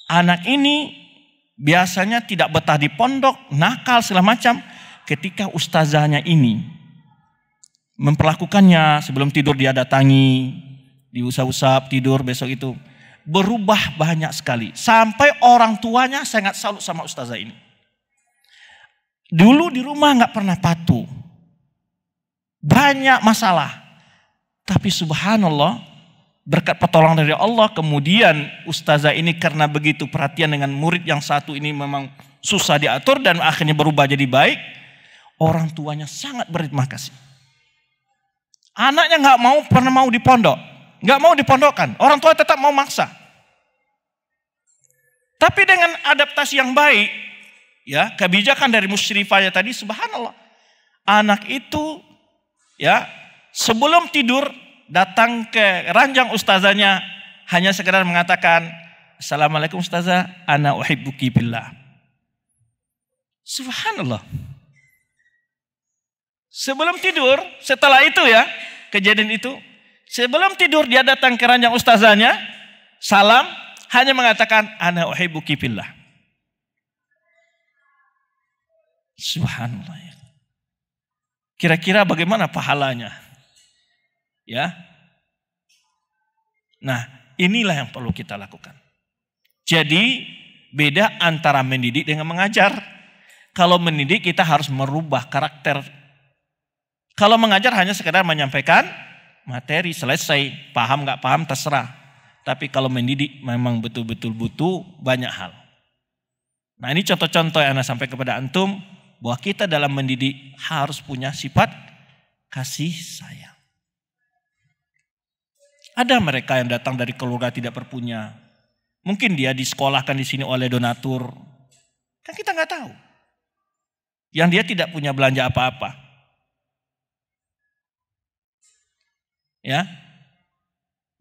anak ini biasanya tidak betah di pondok, nakal segala macam, ketika ustazahnya ini memperlakukannya sebelum tidur dia datangi, diusap-usap, tidur besok itu berubah banyak sekali. Sampai orang tuanya sangat salut sama ustazah ini. Dulu di rumah nggak pernah patuh. Banyak masalah. Tapi subhanallah berkat pertolongan dari Allah kemudian ustazah ini karena begitu perhatian dengan murid yang satu ini memang susah diatur dan akhirnya berubah jadi baik Orang tuanya sangat berterima kasih. Anaknya nggak mau pernah mau di pondok, nggak mau dipondokkan. Orang tua tetap mau maksa. Tapi dengan adaptasi yang baik, ya kebijakan dari musyrifahnya tadi, subhanallah, anak itu ya sebelum tidur datang ke ranjang ustazanya hanya sekedar mengatakan Assalamualaikum ustazah, ana uhibbuki billah. Subhanallah. Sebelum tidur, setelah itu ya, kejadian itu. Sebelum tidur dia datang ke ranjang ustazahnya, salam, hanya mengatakan, Ana uhibbuki kipillah. Subhanallah. Kira-kira bagaimana pahalanya? Ya. Nah, inilah yang perlu kita lakukan. Jadi, beda antara mendidik dengan mengajar. Kalau mendidik kita harus merubah karakter kalau mengajar hanya sekedar menyampaikan materi, selesai. Paham nggak paham, terserah. Tapi kalau mendidik memang betul-betul butuh banyak hal. Nah ini contoh-contoh yang Anda sampai kepada Antum. Bahwa kita dalam mendidik harus punya sifat kasih sayang. Ada mereka yang datang dari keluarga tidak berpunya. Mungkin dia disekolahkan di sini oleh donatur. Kan kita nggak tahu. Yang dia tidak punya belanja apa-apa. Ya.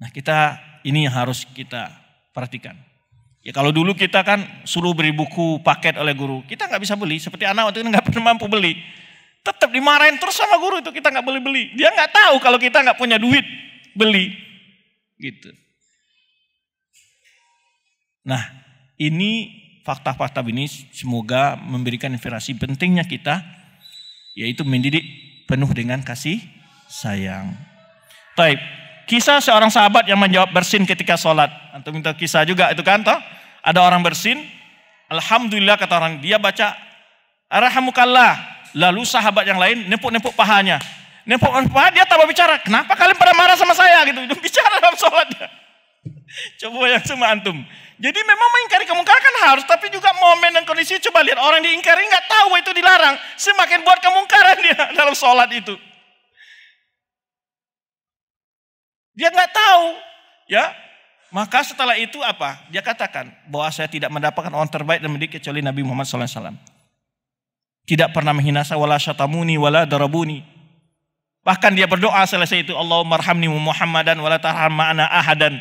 Nah, kita ini yang harus kita perhatikan. Ya kalau dulu kita kan suruh beri buku paket oleh guru, kita nggak bisa beli. Seperti anak waktu itu nggak pernah mampu beli, tetap dimarahin terus sama guru itu kita nggak boleh beli. Dia nggak tahu kalau kita nggak punya duit beli, gitu. Nah ini fakta-fakta ini semoga memberikan inspirasi pentingnya kita yaitu mendidik penuh dengan kasih sayang baik Kisah seorang sahabat yang menjawab bersin ketika sholat. Antum minta kisah juga itu kan toh. Ada orang bersin. Alhamdulillah kata orang dia baca. Arhamukallah. Lalu sahabat yang lain nepuk-nepuk pahanya. Nepuk-nepuk paha dia tambah bicara. Kenapa kalian pada marah sama saya gitu. Dia bicara dalam sholat. Coba yang sama antum. Jadi memang mengingkari kemungkaran kan harus, tapi juga momen dan kondisi coba lihat orang diingkari nggak tahu itu dilarang, semakin buat kemungkaran dia dalam sholat itu. Dia nggak tahu, ya. Maka setelah itu apa? Dia katakan bahwa saya tidak mendapatkan orang terbaik dan mendidik kecuali Nabi Muhammad SAW. Tidak pernah menghina saya, wala syatamuni, wala darabuni. Bahkan dia berdoa selesai itu, Allah marhamni Muhammadan, wala tarham ma'ana ahadan.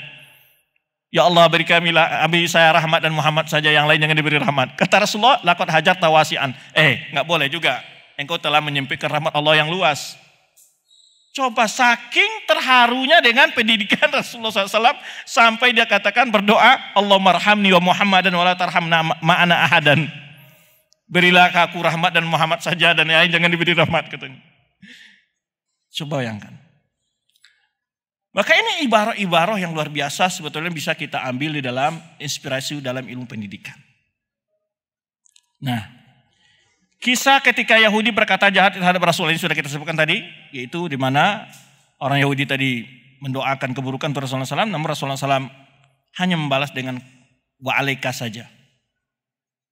Ya Allah beri lah beri saya rahmat dan Muhammad saja yang lain jangan diberi rahmat. Kata Rasulullah, lakot hajar tawasian. Eh, nggak boleh juga. Engkau telah menyempitkan rahmat Allah yang luas. Coba saking terharunya dengan pendidikan Rasulullah SAW sampai dia katakan berdoa Allah marhamni wa Muhammad dan wala tarhamna ma'ana ahadan. Berilah aku rahmat dan Muhammad saja dan lain jangan diberi rahmat katanya. Coba bayangkan. Maka ini ibarat-ibarat yang luar biasa sebetulnya bisa kita ambil di dalam inspirasi dalam ilmu pendidikan. Nah, Kisah ketika Yahudi berkata jahat terhadap Rasul ini sudah kita sebutkan tadi, yaitu di mana orang Yahudi tadi mendoakan keburukan untuk Rasulullah SAW, namun Rasulullah SAW hanya membalas dengan wa'alaika saja.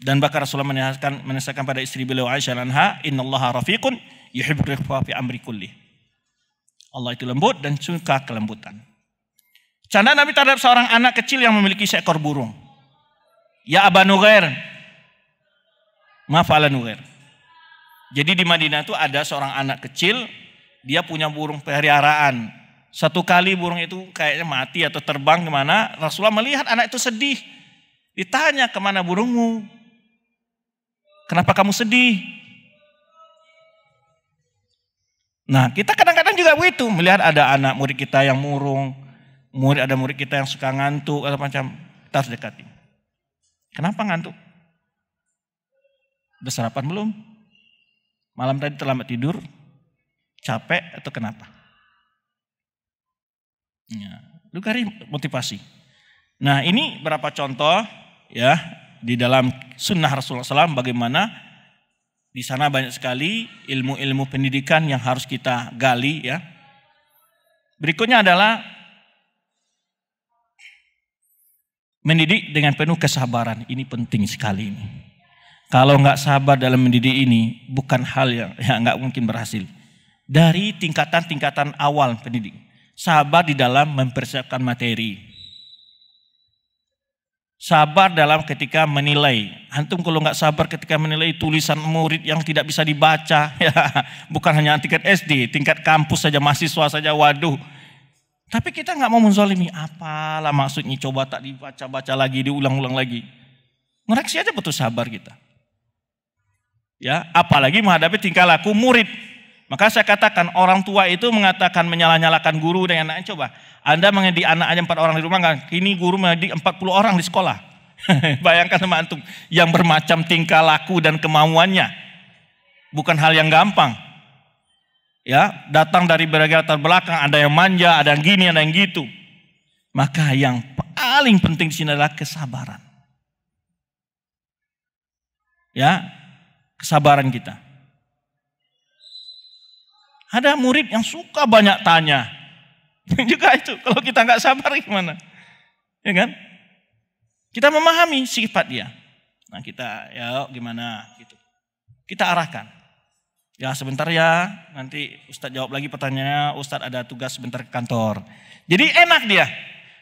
Dan bahkan Rasulullah menyesalkan, menyesalkan pada istri beliau Aisyah lanha, allaha rafiqun fi amri kulli. Allah itu lembut dan suka kelembutan. Canda Nabi terhadap seorang anak kecil yang memiliki seekor burung. Ya Aba Nugair. Maaf ala Nugair. Jadi di Madinah itu ada seorang anak kecil, dia punya burung peliharaan. Satu kali burung itu kayaknya mati atau terbang kemana, Rasulullah melihat anak itu sedih. Ditanya kemana burungmu? Kenapa kamu sedih? Nah kita kadang-kadang juga begitu, melihat ada anak murid kita yang murung, murid ada murid kita yang suka ngantuk atau macam, kita harus dekati. Kenapa ngantuk? Udah sarapan belum? Malam tadi terlambat tidur, capek atau kenapa? Ya, lu cari motivasi. Nah ini berapa contoh ya di dalam sunnah Rasulullah SAW bagaimana di sana banyak sekali ilmu-ilmu pendidikan yang harus kita gali ya. Berikutnya adalah mendidik dengan penuh kesabaran. Ini penting sekali ini. Kalau nggak sabar dalam mendidik ini, bukan hal yang ya nggak mungkin berhasil. Dari tingkatan-tingkatan awal pendidik, sabar di dalam mempersiapkan materi. Sabar dalam ketika menilai. Antum kalau nggak sabar ketika menilai tulisan murid yang tidak bisa dibaca, ya, bukan hanya tingkat SD, tingkat kampus saja, mahasiswa saja, waduh. Tapi kita nggak mau menzolimi. Apalah maksudnya coba tak dibaca-baca lagi, diulang-ulang lagi. Ngoreksi aja betul sabar kita. Ya, apalagi menghadapi tingkah laku murid. Maka saya katakan orang tua itu mengatakan menyalah-nyalakan guru dengan anak-anak. Coba Anda mengedi anak aja empat orang di rumah, kan? Kini guru mengedi empat puluh orang di sekolah. Bayangkan sama antum yang bermacam tingkah laku dan kemauannya. Bukan hal yang gampang. Ya, datang dari berbagai latar belakang, ada yang manja, ada yang gini, ada yang gitu. Maka yang paling penting di sini adalah kesabaran. Ya, kesabaran kita. Ada murid yang suka banyak tanya. Juga itu, kalau kita nggak sabar gimana? Ya kan? Kita memahami sifat dia. Nah kita, ya gimana gitu. Kita arahkan. Ya sebentar ya, nanti Ustadz jawab lagi pertanyaannya, Ustadz ada tugas sebentar ke kantor. Jadi enak dia.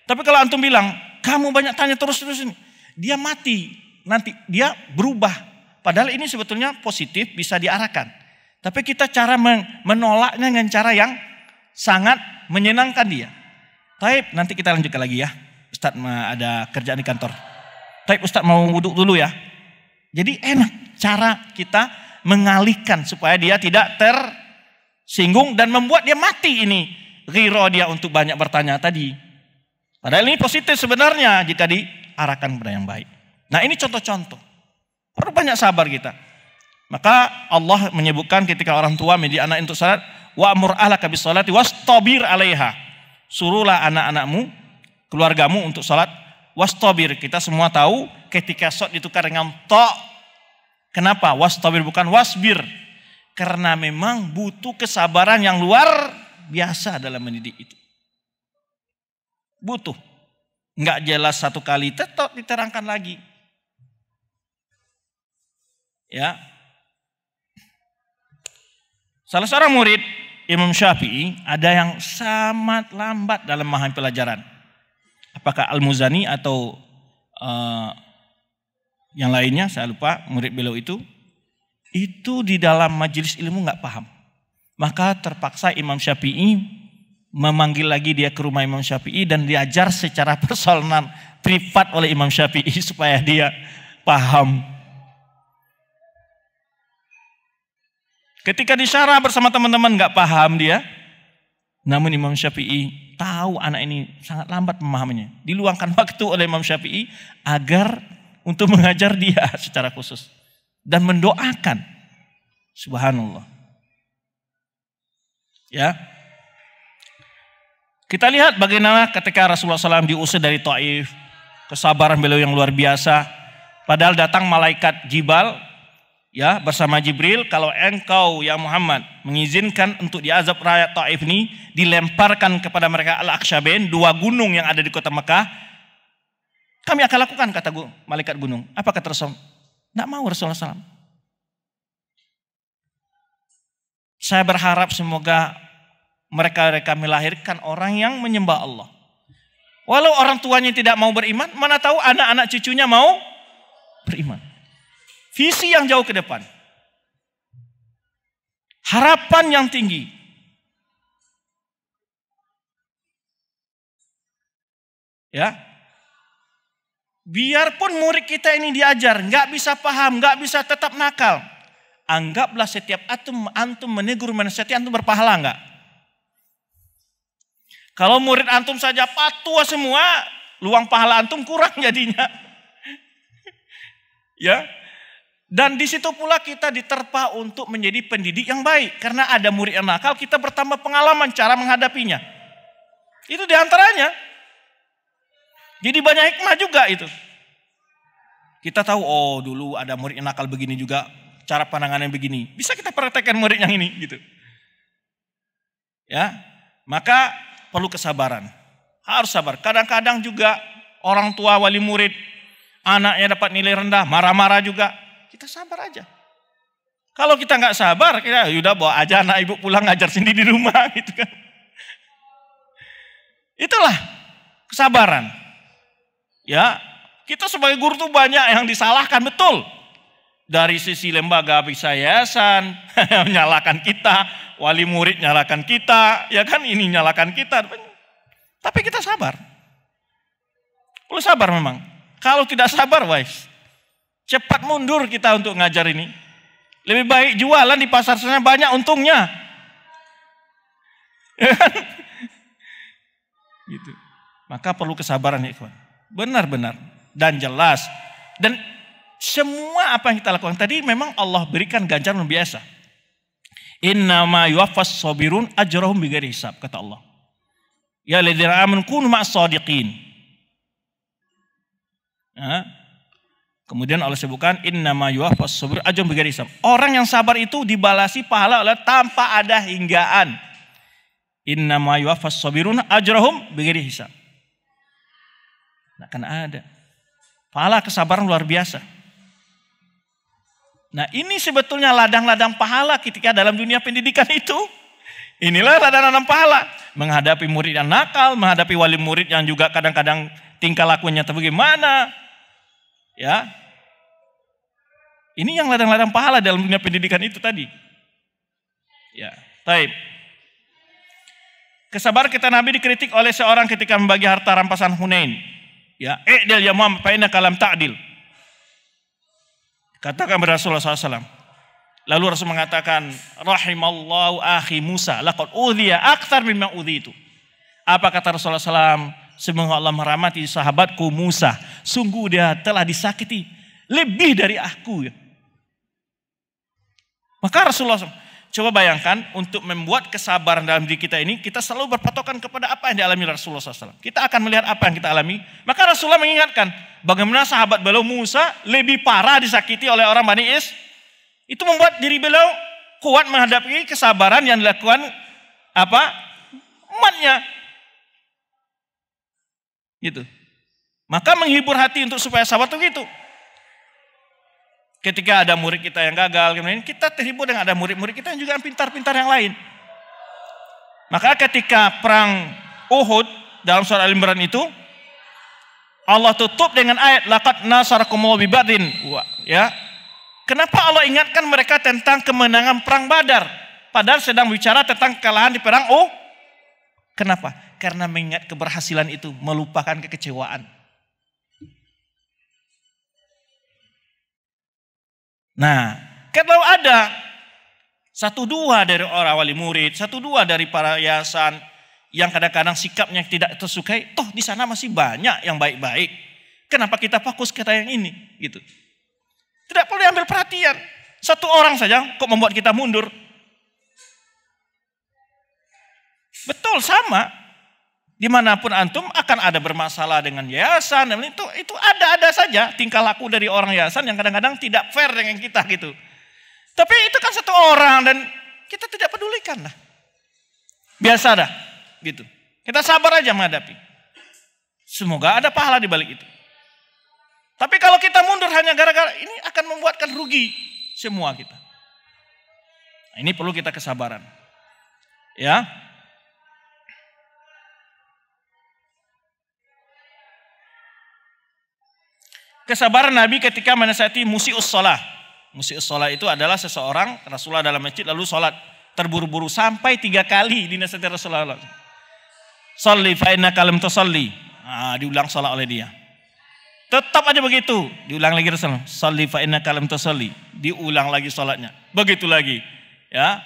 Tapi kalau antum bilang, kamu banyak tanya terus-terus ini. Dia mati, nanti dia berubah Padahal ini sebetulnya positif, bisa diarahkan. Tapi kita cara menolaknya dengan cara yang sangat menyenangkan dia. Taib, nanti kita lanjutkan lagi ya. Ustaz ada kerjaan di kantor. Taib Ustaz mau wuduk dulu ya. Jadi enak cara kita mengalihkan supaya dia tidak tersinggung dan membuat dia mati ini. Riro dia untuk banyak bertanya tadi. Padahal ini positif sebenarnya jika diarahkan kepada yang baik. Nah ini contoh-contoh banyak sabar kita. Maka Allah menyebutkan ketika orang tua mendidik anak untuk salat, wa'mur ahlaka bis salati wastabir 'alaiha. Suruhlah anak-anakmu, keluargamu untuk salat wastabir. Kita semua tahu ketika sot ditukar dengan to. Kenapa? Wastabir bukan wasbir. Karena memang butuh kesabaran yang luar biasa dalam mendidik itu. Butuh. Enggak jelas satu kali tetap diterangkan lagi. Ya. Salah seorang murid Imam Syafi'i ada yang sangat lambat dalam memahami pelajaran. Apakah Al-Muzani atau uh, yang lainnya saya lupa murid beliau itu itu di dalam majelis ilmu nggak paham. Maka terpaksa Imam Syafi'i memanggil lagi dia ke rumah Imam Syafi'i dan diajar secara personal privat oleh Imam Syafi'i supaya dia paham Ketika disyarah bersama teman-teman nggak paham dia. Namun Imam Syafi'i tahu anak ini sangat lambat memahaminya. Diluangkan waktu oleh Imam Syafi'i agar untuk mengajar dia secara khusus. Dan mendoakan. Subhanallah. Ya. Kita lihat bagaimana ketika Rasulullah SAW diusir dari Taif. Kesabaran beliau yang luar biasa. Padahal datang malaikat Jibal ya bersama Jibril kalau engkau ya Muhammad mengizinkan untuk diazab rakyat Taif ini dilemparkan kepada mereka Al-Aqsyabain dua gunung yang ada di kota Mekah kami akan lakukan kata malaikat gunung apa kata Rasul tidak mau Rasulullah SAW saya berharap semoga mereka mereka melahirkan orang yang menyembah Allah walau orang tuanya tidak mau beriman mana tahu anak-anak cucunya mau beriman Visi yang jauh ke depan. Harapan yang tinggi. Ya. Biarpun murid kita ini diajar, nggak bisa paham, nggak bisa tetap nakal. Anggaplah setiap antum, antum menegur setiap antum berpahala nggak? Kalau murid antum saja patuh semua, luang pahala antum kurang jadinya. ya, dan di situ pula kita diterpa untuk menjadi pendidik yang baik. Karena ada murid yang nakal, kita bertambah pengalaman cara menghadapinya. Itu diantaranya. Jadi banyak hikmah juga itu. Kita tahu, oh dulu ada murid yang nakal begini juga, cara pandangannya begini. Bisa kita praktekkan murid yang ini gitu. Ya, maka perlu kesabaran. Harus sabar. Kadang-kadang juga orang tua wali murid, anaknya dapat nilai rendah, marah-marah juga kita sabar aja. Kalau kita nggak sabar, kita ya yaudah bawa aja anak ibu pulang ngajar sendiri di rumah gitu kan. Itulah kesabaran. Ya, kita sebagai guru tuh banyak yang disalahkan betul. Dari sisi lembaga bisa yayasan menyalahkan kita, wali murid nyalakan kita, ya kan ini nyalakan kita. Tapi kita sabar. Perlu sabar memang. Kalau tidak sabar, wise Cepat mundur kita untuk ngajar ini. Lebih baik jualan di pasar sana banyak untungnya. Ya kan? gitu. Maka perlu kesabaran ya kawan Benar-benar dan jelas. Dan semua apa yang kita lakukan tadi memang Allah berikan ganjaran biasa. Innama yuafas sabirun ajrahum bighairi hisab kata Allah. Ya ladzina amanu kunu ma'as sadiqin. Nah, Kemudian Allah sebutkan innama yuwaffas sabr ajrun bighairi hisab. Orang yang sabar itu dibalasi pahala oleh tanpa ada hinggaan. Innama yuwaffas sabiruna ajrahum bighairi hisab. Nah, kan ada. Pahala kesabaran luar biasa. Nah, ini sebetulnya ladang-ladang pahala ketika dalam dunia pendidikan itu. Inilah ladang-ladang pahala. Menghadapi murid yang nakal, menghadapi wali murid yang juga kadang-kadang tingkah lakunya bagaimana Ya. Ini yang ladang-ladang pahala dalam dunia pendidikan itu tadi. Ya, taib. kesabaran kita Nabi dikritik oleh seorang ketika membagi harta rampasan Hunain. Ya, i'dil ya Muhammad ini kalam ta'dil. Katakan Rasulullah SAW. Lalu Rasul mengatakan, Rahimallahu akhi Musa, laqad udhiya akthar mimma udhi itu. Apa kata Rasulullah SAW? Semoga Allah merahmati sahabatku Musa. Sungguh dia telah disakiti lebih dari aku. Ya. Maka Rasulullah coba bayangkan untuk membuat kesabaran dalam diri kita ini kita selalu berpatokan kepada apa yang dialami Rasulullah SAW. Kita akan melihat apa yang kita alami. Maka Rasulullah mengingatkan bagaimana sahabat beliau Musa lebih parah disakiti oleh orang Bani Is. Itu membuat diri beliau kuat menghadapi kesabaran yang dilakukan apa umatnya Gitu. Maka menghibur hati untuk supaya sabar tuh gitu. Ketika ada murid kita yang gagal, kita terhibur dengan ada murid-murid kita yang juga pintar-pintar yang lain. Maka ketika perang Uhud dalam surah Al-Imran itu Allah tutup dengan ayat laqad nasarakumullahu Ya. Kenapa Allah ingatkan mereka tentang kemenangan perang Badar? Padahal sedang bicara tentang kekalahan di perang Uhud. Kenapa? karena mengingat keberhasilan itu melupakan kekecewaan. Nah, kalau ada satu dua dari orang wali murid, satu dua dari para yayasan yang kadang-kadang sikapnya tidak tersukai, toh di sana masih banyak yang baik-baik. Kenapa kita fokus kita yang ini? Gitu. Tidak perlu diambil perhatian. Satu orang saja kok membuat kita mundur. Betul sama, Dimanapun antum akan ada bermasalah dengan yayasan. itu itu ada-ada saja tingkah laku dari orang yayasan yang kadang-kadang tidak fair dengan kita gitu. Tapi itu kan satu orang dan kita tidak pedulikan lah. Biasa dah gitu. Kita sabar aja menghadapi. Semoga ada pahala di balik itu. Tapi kalau kita mundur hanya gara-gara ini akan membuatkan rugi semua kita. Nah, ini perlu kita kesabaran. Ya, kesabaran Nabi ketika menasihati musi ussalah. Musi ussalah itu adalah seseorang Rasulullah dalam masjid lalu sholat terburu-buru sampai tiga kali dinasihati Rasulullah. Salli fa'inna kalim tusalli. Nah, diulang sholat oleh dia. Tetap aja begitu. Diulang lagi Rasulullah. Salli fa'inna kalam tusalli. Diulang lagi sholatnya. Begitu lagi. Ya.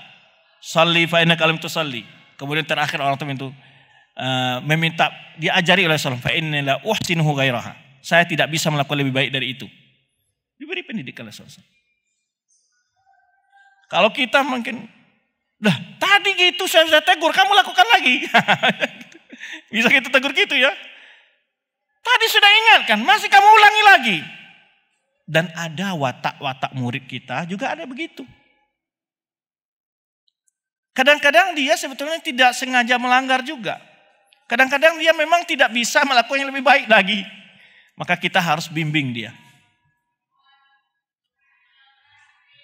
Salli fa'inna kalam tusalli. Kemudian terakhir orang itu uh, meminta diajari oleh Rasulullah. wah uhsinuhu gairaha saya tidak bisa melakukan lebih baik dari itu. Diberi pendidikan oleh Kalau kita mungkin, dah tadi gitu saya sudah tegur, kamu lakukan lagi. bisa kita tegur gitu ya. Tadi sudah ingatkan, masih kamu ulangi lagi. Dan ada watak-watak murid kita juga ada begitu. Kadang-kadang dia sebetulnya tidak sengaja melanggar juga. Kadang-kadang dia memang tidak bisa melakukan yang lebih baik lagi. Maka kita harus bimbing dia.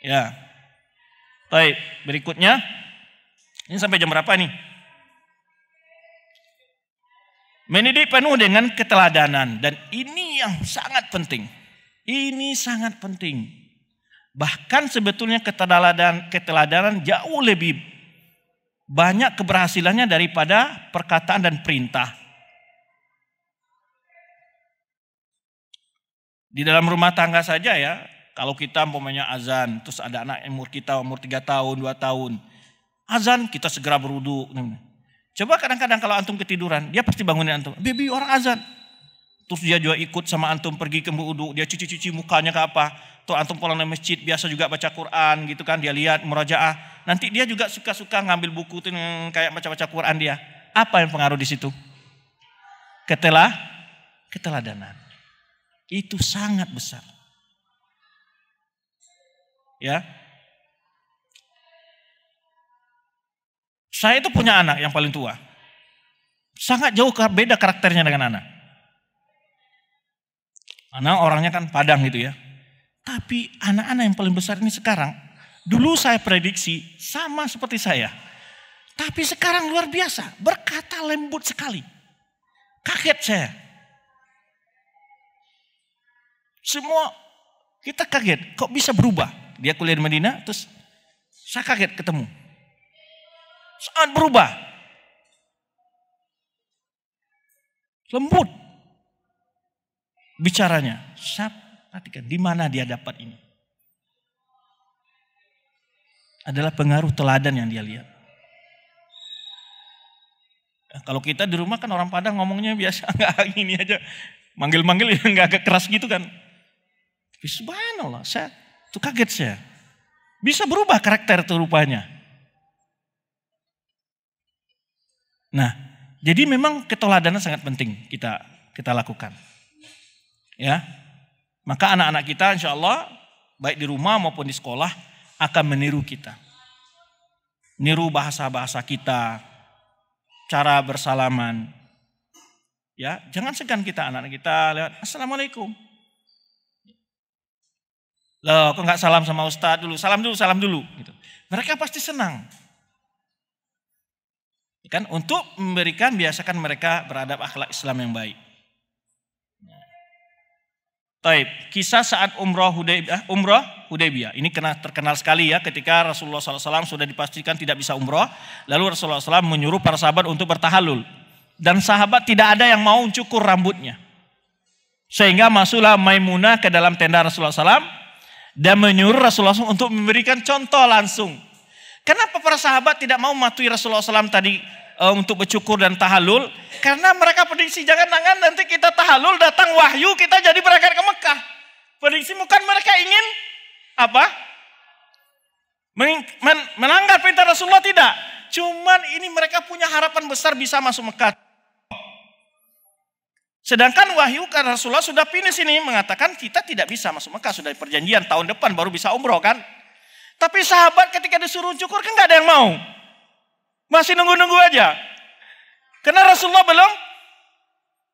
Ya. Baik, berikutnya. Ini sampai jam berapa nih? Mendidik penuh dengan keteladanan. Dan ini yang sangat penting. Ini sangat penting. Bahkan sebetulnya keteladanan, keteladanan jauh lebih banyak keberhasilannya daripada perkataan dan perintah. Di dalam rumah tangga saja ya, kalau kita umpamanya azan, terus ada anak umur kita umur tiga tahun, dua tahun. Azan kita segera berudu. Coba kadang-kadang kalau antum ketiduran, dia pasti bangunin antum. Baby orang azan. Terus dia juga ikut sama antum pergi ke wudu, dia cuci-cuci mukanya ke apa. Tuh antum pulang dari masjid, biasa juga baca Quran gitu kan, dia lihat murajaah. Nanti dia juga suka-suka ngambil buku tuh kayak baca-baca Quran dia. Apa yang pengaruh di situ? Ketelah, keteladanan. Itu sangat besar. Ya. Saya itu punya anak yang paling tua. Sangat jauh beda karakternya dengan anak. Anak orangnya kan padang gitu ya. Tapi anak-anak yang paling besar ini sekarang, dulu saya prediksi sama seperti saya. Tapi sekarang luar biasa, berkata lembut sekali. Kaget saya. Semua kita kaget, kok bisa berubah? Dia kuliah di Madinah, terus saya kaget ketemu. saat berubah. Lembut. Bicaranya. Saya perhatikan, di mana dia dapat ini? Adalah pengaruh teladan yang dia lihat. Nah, kalau kita di rumah kan orang Padang ngomongnya biasa nggak ini aja, manggil-manggil yang nggak agak keras gitu kan. Subhanallah, saya tuh kaget saya. Bisa berubah karakter tuh rupanya. Nah, jadi memang keteladanan sangat penting kita kita lakukan. Ya. Maka anak-anak kita insya Allah baik di rumah maupun di sekolah akan meniru kita. Niru bahasa-bahasa kita, cara bersalaman. Ya, jangan segan kita anak-anak kita lewat assalamualaikum. Loh, kok nggak salam sama ustadz dulu? Salam dulu, salam dulu. Gitu. Mereka pasti senang. Kan untuk memberikan biasakan mereka beradab akhlak Islam yang baik. Taib, kisah saat umroh Hudaybiyah, eh, umroh Hudaybiyah. Ini kena terkenal sekali ya ketika Rasulullah SAW sudah dipastikan tidak bisa umroh. Lalu Rasulullah SAW menyuruh para sahabat untuk bertahalul. Dan sahabat tidak ada yang mau cukur rambutnya. Sehingga masuklah Maimunah ke dalam tenda Rasulullah SAW dan menyuruh Rasulullah SAW untuk memberikan contoh langsung. Kenapa para sahabat tidak mau mematuhi Rasulullah SAW tadi eh, untuk bercukur dan tahalul? Karena mereka prediksi jangan nangan nanti kita tahalul datang wahyu kita jadi berangkat ke Mekah. Prediksi bukan mereka ingin apa? Men, men, melanggar perintah Rasulullah tidak. Cuman ini mereka punya harapan besar bisa masuk Mekah. Sedangkan wahyu karena Rasulullah sudah finish ini mengatakan kita tidak bisa masuk Mekah sudah perjanjian tahun depan baru bisa umroh kan. Tapi sahabat ketika disuruh cukur kan nggak ada yang mau. Masih nunggu-nunggu aja. Karena Rasulullah belum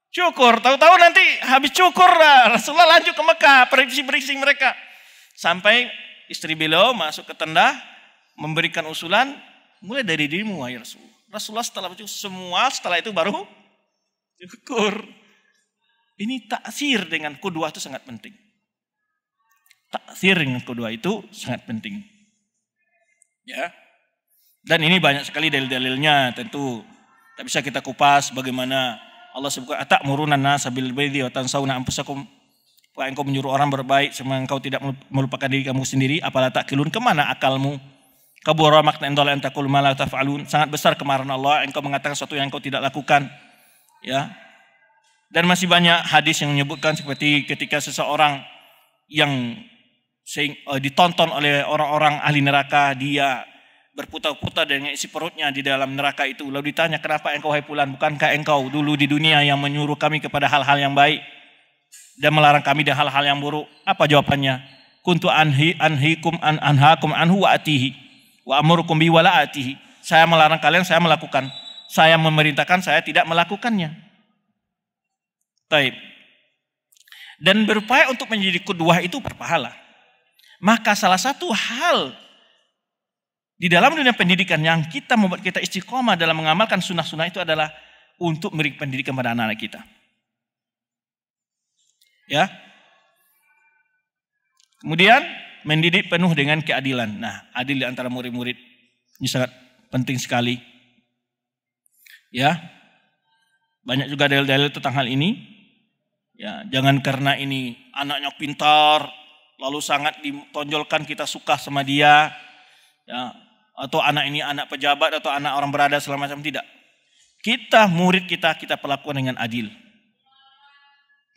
cukur. Tahu-tahu nanti habis cukur eh, Rasulullah lanjut ke Mekah. periksi-periksi mereka. Sampai istri beliau masuk ke tenda. Memberikan usulan. Mulai dari dirimu wahai Rasulullah. Rasulullah setelah cukur semua setelah itu baru cukur. Ini taksir dengan kedua itu sangat penting. Taksir dengan kedua itu sangat penting. Ya. Dan ini banyak sekali dalil-dalilnya tentu. Tak bisa kita kupas bagaimana Allah sebutkan atak murunan nasabil baidi wa tansawna ampusakum. Wah, engkau menyuruh orang berbaik semangat engkau tidak melupakan diri kamu sendiri? Apalah ke kemana akalmu? Kabura makna indola antakul malah taf'alun. Sangat besar kemarahan Allah. Engkau mengatakan sesuatu yang engkau tidak lakukan. Ya. Dan masih banyak hadis yang menyebutkan seperti ketika seseorang yang eh, ditonton oleh orang-orang ahli neraka, dia berputar-putar dengan isi perutnya di dalam neraka itu. Lalu ditanya, kenapa engkau hai pulan? Bukankah engkau dulu di dunia yang menyuruh kami kepada hal-hal yang baik dan melarang kami dari hal-hal yang buruk? Apa jawabannya? Kuntu anhi anhikum an anhakum anhu wa atihi wa amurukum bi wala atihi. Saya melarang kalian, saya melakukan. Saya memerintahkan, saya tidak melakukannya. Taib. Dan berupaya untuk menjadi kedua itu berpahala. Maka salah satu hal di dalam dunia pendidikan yang kita membuat kita istiqomah dalam mengamalkan sunnah-sunnah itu adalah untuk memberi pendidikan pada anak-anak kita. Ya. Kemudian mendidik penuh dengan keadilan. Nah, adil di antara murid-murid ini sangat penting sekali. Ya. Banyak juga dalil-dalil tentang hal ini. Ya, jangan karena ini anaknya pintar, lalu sangat ditonjolkan kita suka sama dia. Ya, atau anak ini anak pejabat atau anak orang berada selama macam tidak. Kita murid kita kita perlakukan dengan adil.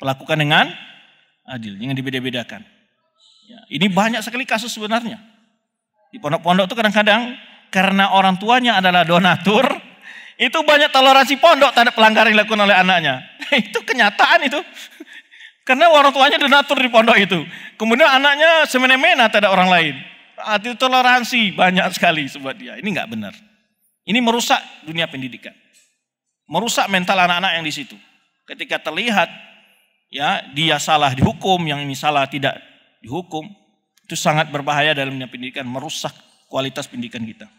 Perlakukan dengan adil, jangan dibeda-bedakan. Ya, ini banyak sekali kasus sebenarnya. Di pondok-pondok itu kadang-kadang karena orang tuanya adalah donatur, itu banyak toleransi pondok terhadap pelanggaran yang dilakukan oleh anaknya. itu kenyataan itu. Karena orang tuanya donatur di pondok itu. Kemudian anaknya semena-mena terhadap orang lain. Hati toleransi banyak sekali sobat dia. Ini nggak benar. Ini merusak dunia pendidikan. Merusak mental anak-anak yang di situ. Ketika terlihat ya dia salah dihukum, yang ini salah tidak dihukum, itu sangat berbahaya dalam dunia pendidikan, merusak kualitas pendidikan kita.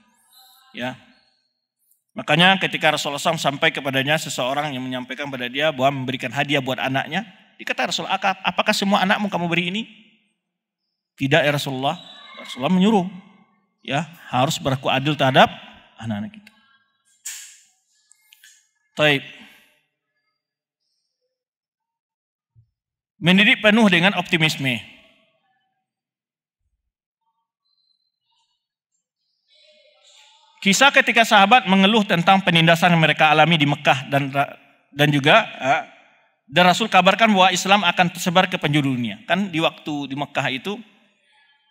Ya. Makanya ketika Rasulullah SAW sampai kepadanya seseorang yang menyampaikan kepada dia bahwa memberikan hadiah buat anaknya, Dikata Akab, apakah semua anakmu kamu beri ini? Tidak ya Rasulullah. Rasulullah menyuruh. Ya, harus berlaku adil terhadap anak-anak kita. Taib. Mendidik penuh dengan optimisme. Kisah ketika sahabat mengeluh tentang penindasan yang mereka alami di Mekah dan dan juga ah, dan Rasul kabarkan bahwa Islam akan tersebar ke penjuru dunia. Kan di waktu di Mekah itu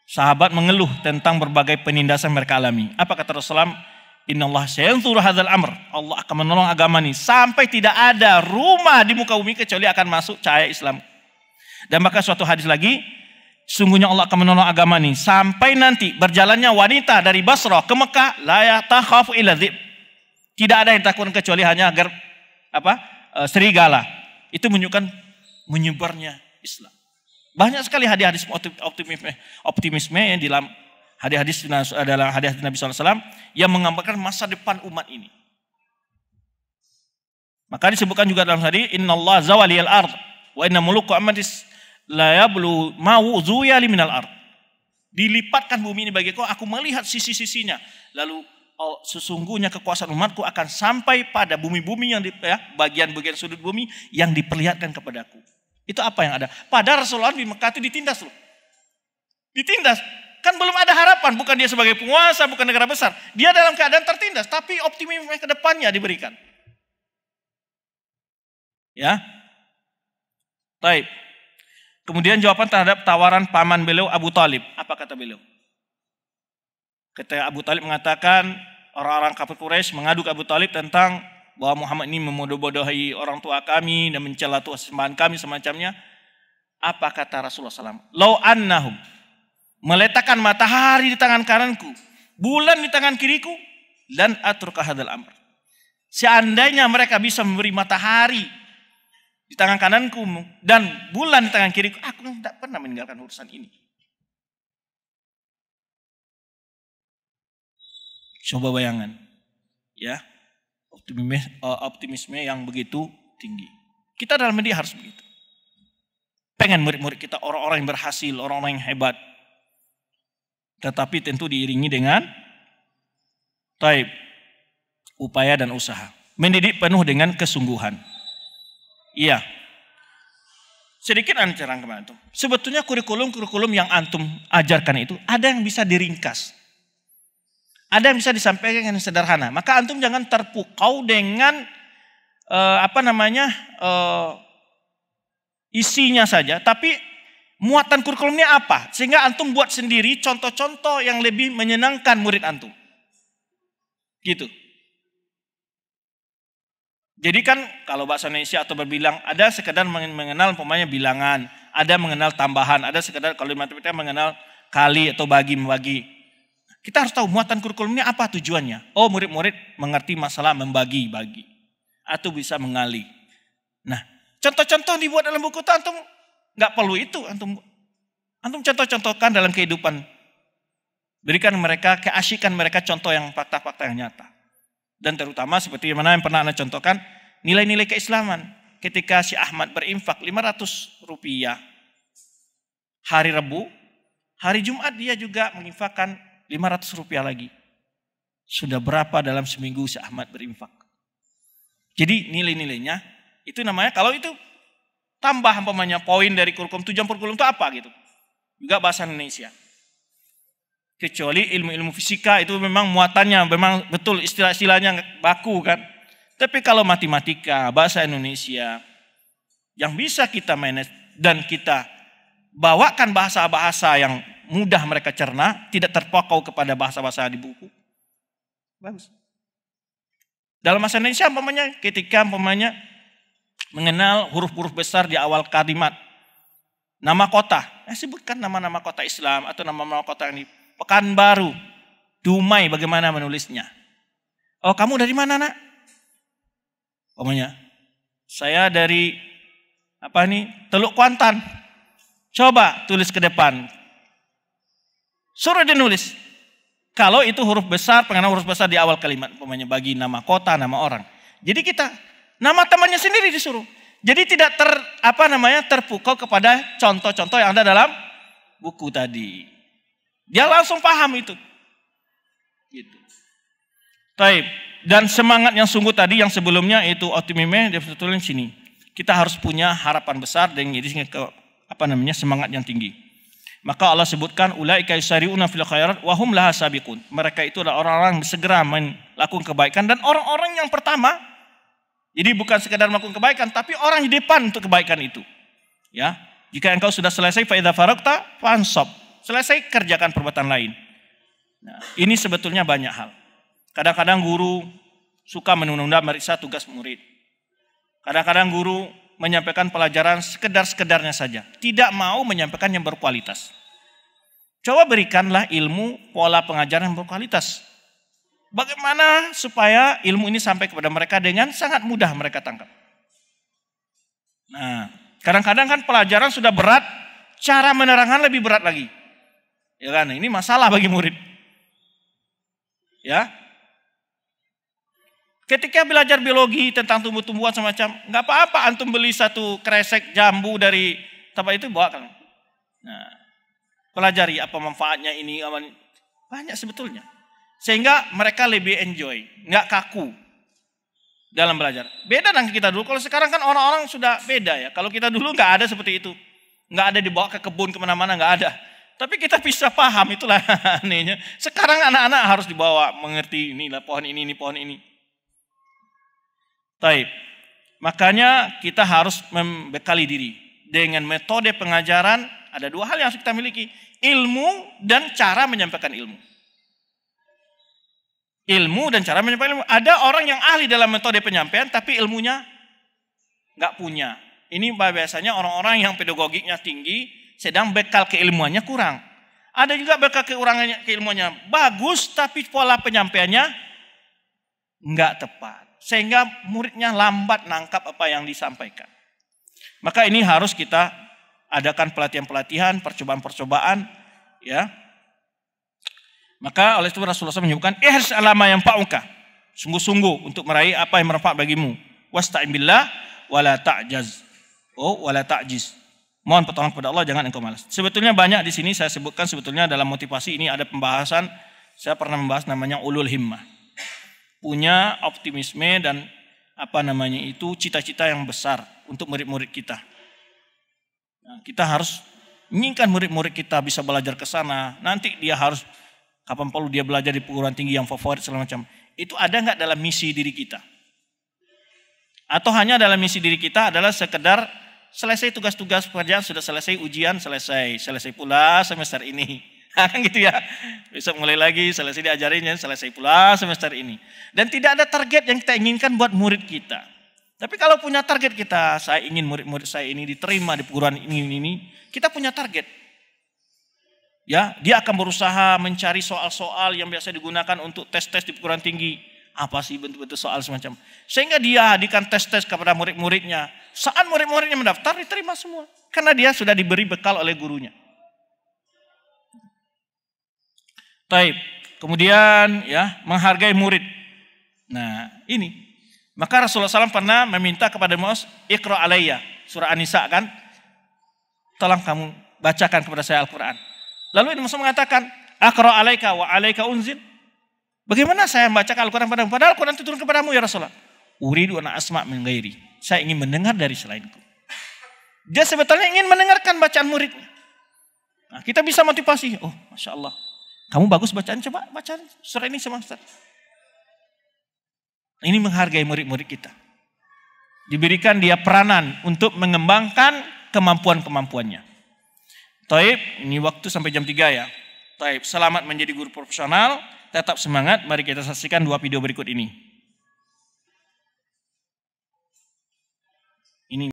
sahabat mengeluh tentang berbagai penindasan mereka alami. Apa kata Rasulullah? Allah sayanthur hadzal amr. Allah akan menolong agama ini sampai tidak ada rumah di muka bumi kecuali akan masuk cahaya Islam. Dan maka suatu hadis lagi, sungguhnya Allah akan menolong agama ini sampai nanti berjalannya wanita dari Basrah ke Mekah la takhafu illa Tidak ada yang takut kecuali hanya agar apa? Eh, serigala. Itu menunjukkan menyebarnya Islam. Banyak sekali hadis-hadis optimisme, optimisme yang di dalam hadis-hadis adalah hadis Nabi SAW yang menggambarkan masa depan umat ini. Maka disebutkan juga dalam hadis Inna Allah zawali al ard wa inna muluku Amadis la yablu mawu zuyali minal ard. Dilipatkan bumi ini bagiku, aku melihat sisi-sisinya. Lalu oh, sesungguhnya kekuasaan umatku akan sampai pada bumi-bumi yang di ya, bagian-bagian sudut bumi yang diperlihatkan kepadaku. Itu apa yang ada? pada Rasulullah di Mekah itu ditindas loh. Ditindas. Kan belum ada harapan. Bukan dia sebagai penguasa, bukan negara besar. Dia dalam keadaan tertindas. Tapi optimisme ke depannya diberikan. Ya. Baik. Kemudian jawaban terhadap tawaran paman beliau Abu Talib. Apa kata beliau? Ketika Abu Talib mengatakan orang-orang kafir Quraisy mengadu ke Abu Talib tentang bahwa Muhammad ini memodoh-bodohi orang tua kami dan mencela Tuhan sembahan kami semacamnya. Apa kata Rasulullah SAW? Lau annahum meletakkan matahari di tangan kananku, bulan di tangan kiriku, dan atur kahadal amr. Seandainya mereka bisa memberi matahari di tangan kananku dan bulan di tangan kiriku, aku tidak pernah meninggalkan urusan ini. Coba bayangan. Ya. Optimis, eh, optimisme yang begitu tinggi. Kita dalam media harus begitu. Pengen murid-murid kita orang-orang yang berhasil, orang-orang yang hebat. Tetapi tentu diiringi dengan taib, upaya dan usaha. Mendidik penuh dengan kesungguhan. Iya. Sedikit ancaran kemana itu. Sebetulnya kurikulum-kurikulum yang antum ajarkan itu ada yang bisa diringkas ada yang bisa disampaikan yang sederhana. Maka antum jangan terpukau dengan eh, apa namanya eh, isinya saja, tapi muatan kurikulumnya apa? Sehingga antum buat sendiri contoh-contoh yang lebih menyenangkan murid antum. Gitu. Jadi kan kalau bahasa Indonesia atau berbilang ada sekedar mengenal pemainnya bilangan, ada mengenal tambahan, ada sekedar kalau matematika mengenal kali atau bagi membagi. Kita harus tahu muatan kurikulumnya apa tujuannya. Oh murid-murid mengerti masalah membagi-bagi. Atau bisa mengali. Nah contoh-contoh dibuat dalam buku itu antum nggak perlu itu. Antum antum contoh-contohkan dalam kehidupan. Berikan mereka, keasyikan mereka contoh yang fakta-fakta yang nyata. Dan terutama seperti mana yang pernah anda contohkan, nilai-nilai keislaman. Ketika si Ahmad berinfak 500 rupiah hari Rebu, hari Jumat dia juga menginfakkan 500 rupiah lagi. Sudah berapa dalam seminggu si Ahmad berinfak. Jadi nilai-nilainya itu namanya kalau itu tambah umpamanya poin dari kurikulum tujuan kurikulum itu apa gitu. Juga bahasa Indonesia. Kecuali ilmu-ilmu fisika itu memang muatannya memang betul istilah-istilahnya baku kan. Tapi kalau matematika, bahasa Indonesia yang bisa kita manage dan kita bawakan bahasa-bahasa yang mudah mereka cerna, tidak terpokau kepada bahasa-bahasa di buku. Bagus. Dalam bahasa Indonesia umpamanya ketika umpamanya mengenal huruf-huruf besar di awal kalimat. Nama kota, ya sebutkan nama-nama kota Islam atau nama-nama kota ini. Pekanbaru, Dumai bagaimana menulisnya. Oh kamu dari mana nak? Umpamanya, saya dari apa ini Teluk Kuantan. Coba tulis ke depan. Suruh dia nulis. Kalau itu huruf besar, pengenang huruf besar di awal kalimat. Pemanya bagi nama kota, nama orang. Jadi kita, nama temannya sendiri disuruh. Jadi tidak ter apa namanya terpukau kepada contoh-contoh yang ada dalam buku tadi. Dia langsung paham itu. Gitu. Taib. Dan semangat yang sungguh tadi yang sebelumnya itu optimisme dia tulis sini. Kita harus punya harapan besar dan jadi ke apa namanya semangat yang tinggi. Maka Allah sebutkan ulaika yusari'una fil khairat wa hum laha sabiqun. Mereka itu adalah orang-orang segera melakukan kebaikan dan orang-orang yang pertama. Jadi bukan sekedar melakukan kebaikan tapi orang di depan untuk kebaikan itu. Ya. Jika engkau sudah selesai fa idza faragta fansab. Selesai kerjakan perbuatan lain. Nah, ini sebetulnya banyak hal. Kadang-kadang guru suka menunda meriksa tugas murid. Kadang-kadang guru menyampaikan pelajaran sekedar-sekedarnya saja. Tidak mau menyampaikan yang berkualitas. Coba berikanlah ilmu pola pengajaran yang berkualitas. Bagaimana supaya ilmu ini sampai kepada mereka dengan sangat mudah mereka tangkap. Nah, kadang-kadang kan pelajaran sudah berat, cara menerangkan lebih berat lagi. Ya kan, ini masalah bagi murid. Ya, Ketika belajar biologi tentang tumbuh-tumbuhan semacam, nggak apa-apa antum beli satu kresek jambu dari tempat itu bawa kan. Nah, pelajari apa manfaatnya ini, banyak sebetulnya. Sehingga mereka lebih enjoy, nggak kaku dalam belajar. Beda dengan kita dulu. Kalau sekarang kan orang-orang sudah beda ya. Kalau kita dulu nggak ada seperti itu, nggak ada dibawa ke kebun kemana-mana nggak ada. Tapi kita bisa paham itulah anehnya. Sekarang anak-anak harus dibawa mengerti inilah pohon ini, ini pohon ini. Taib. Makanya kita harus membekali diri dengan metode pengajaran. Ada dua hal yang harus kita miliki. Ilmu dan cara menyampaikan ilmu. Ilmu dan cara menyampaikan ilmu. Ada orang yang ahli dalam metode penyampaian tapi ilmunya nggak punya. Ini biasanya orang-orang yang pedagogiknya tinggi sedang bekal keilmuannya kurang. Ada juga bekal kekurangannya keilmuannya bagus tapi pola penyampaiannya nggak tepat sehingga muridnya lambat nangkap apa yang disampaikan. Maka ini harus kita adakan pelatihan-pelatihan, percobaan-percobaan, ya. Maka oleh itu Rasulullah SAW menyebutkan harus alama yang pakungka Sungguh-sungguh untuk meraih apa yang bermanfaat bagimu. Wasta'in billah wala ta'jaz. Oh, wala ta'jiz. Mohon pertolongan kepada Allah jangan engkau malas. Sebetulnya banyak di sini saya sebutkan sebetulnya dalam motivasi ini ada pembahasan saya pernah membahas namanya ulul himmah punya optimisme dan apa namanya itu cita-cita yang besar untuk murid-murid kita. Nah, kita harus inginkan murid-murid kita bisa belajar ke sana. Nanti dia harus kapan perlu dia belajar di perguruan tinggi yang favorit segala macam. Itu ada nggak dalam misi diri kita? Atau hanya dalam misi diri kita adalah sekedar selesai tugas-tugas pekerjaan, sudah selesai ujian, selesai, selesai pula semester ini kan gitu ya. Besok mulai lagi, selesai diajarinnya, selesai pula semester ini. Dan tidak ada target yang kita inginkan buat murid kita. Tapi kalau punya target kita, saya ingin murid-murid saya ini diterima di perguruan ini, ini, kita punya target. Ya, dia akan berusaha mencari soal-soal yang biasa digunakan untuk tes-tes di perguruan tinggi. Apa sih bentuk-bentuk soal semacam. Sehingga dia hadikan tes-tes kepada murid-muridnya. Saat murid-muridnya mendaftar, diterima semua. Karena dia sudah diberi bekal oleh gurunya. Taib. Kemudian ya menghargai murid. Nah ini. Maka Rasulullah SAW pernah meminta kepada Muaz, Iqra alaiya. Surah An-Nisa kan. Tolong kamu bacakan kepada saya Al-Quran. Lalu Ibn Musa mengatakan, Akra alaika wa alaika unzil. Bagaimana saya membaca Al-Quran padamu? Padahal Al-Quran itu turun kepadamu ya Rasulullah. Uridu ana asma min gairi. Saya ingin mendengar dari selainku. Dia sebetulnya ingin mendengarkan bacaan muridnya. Nah, kita bisa motivasi. Oh, Masya Allah. Kamu bagus bacaan, coba bacaan surah ini sama Ustaz. Ini menghargai murid-murid kita. Diberikan dia peranan untuk mengembangkan kemampuan-kemampuannya. Taib, ini waktu sampai jam 3 ya. Taib, selamat menjadi guru profesional, tetap semangat. Mari kita saksikan dua video berikut ini.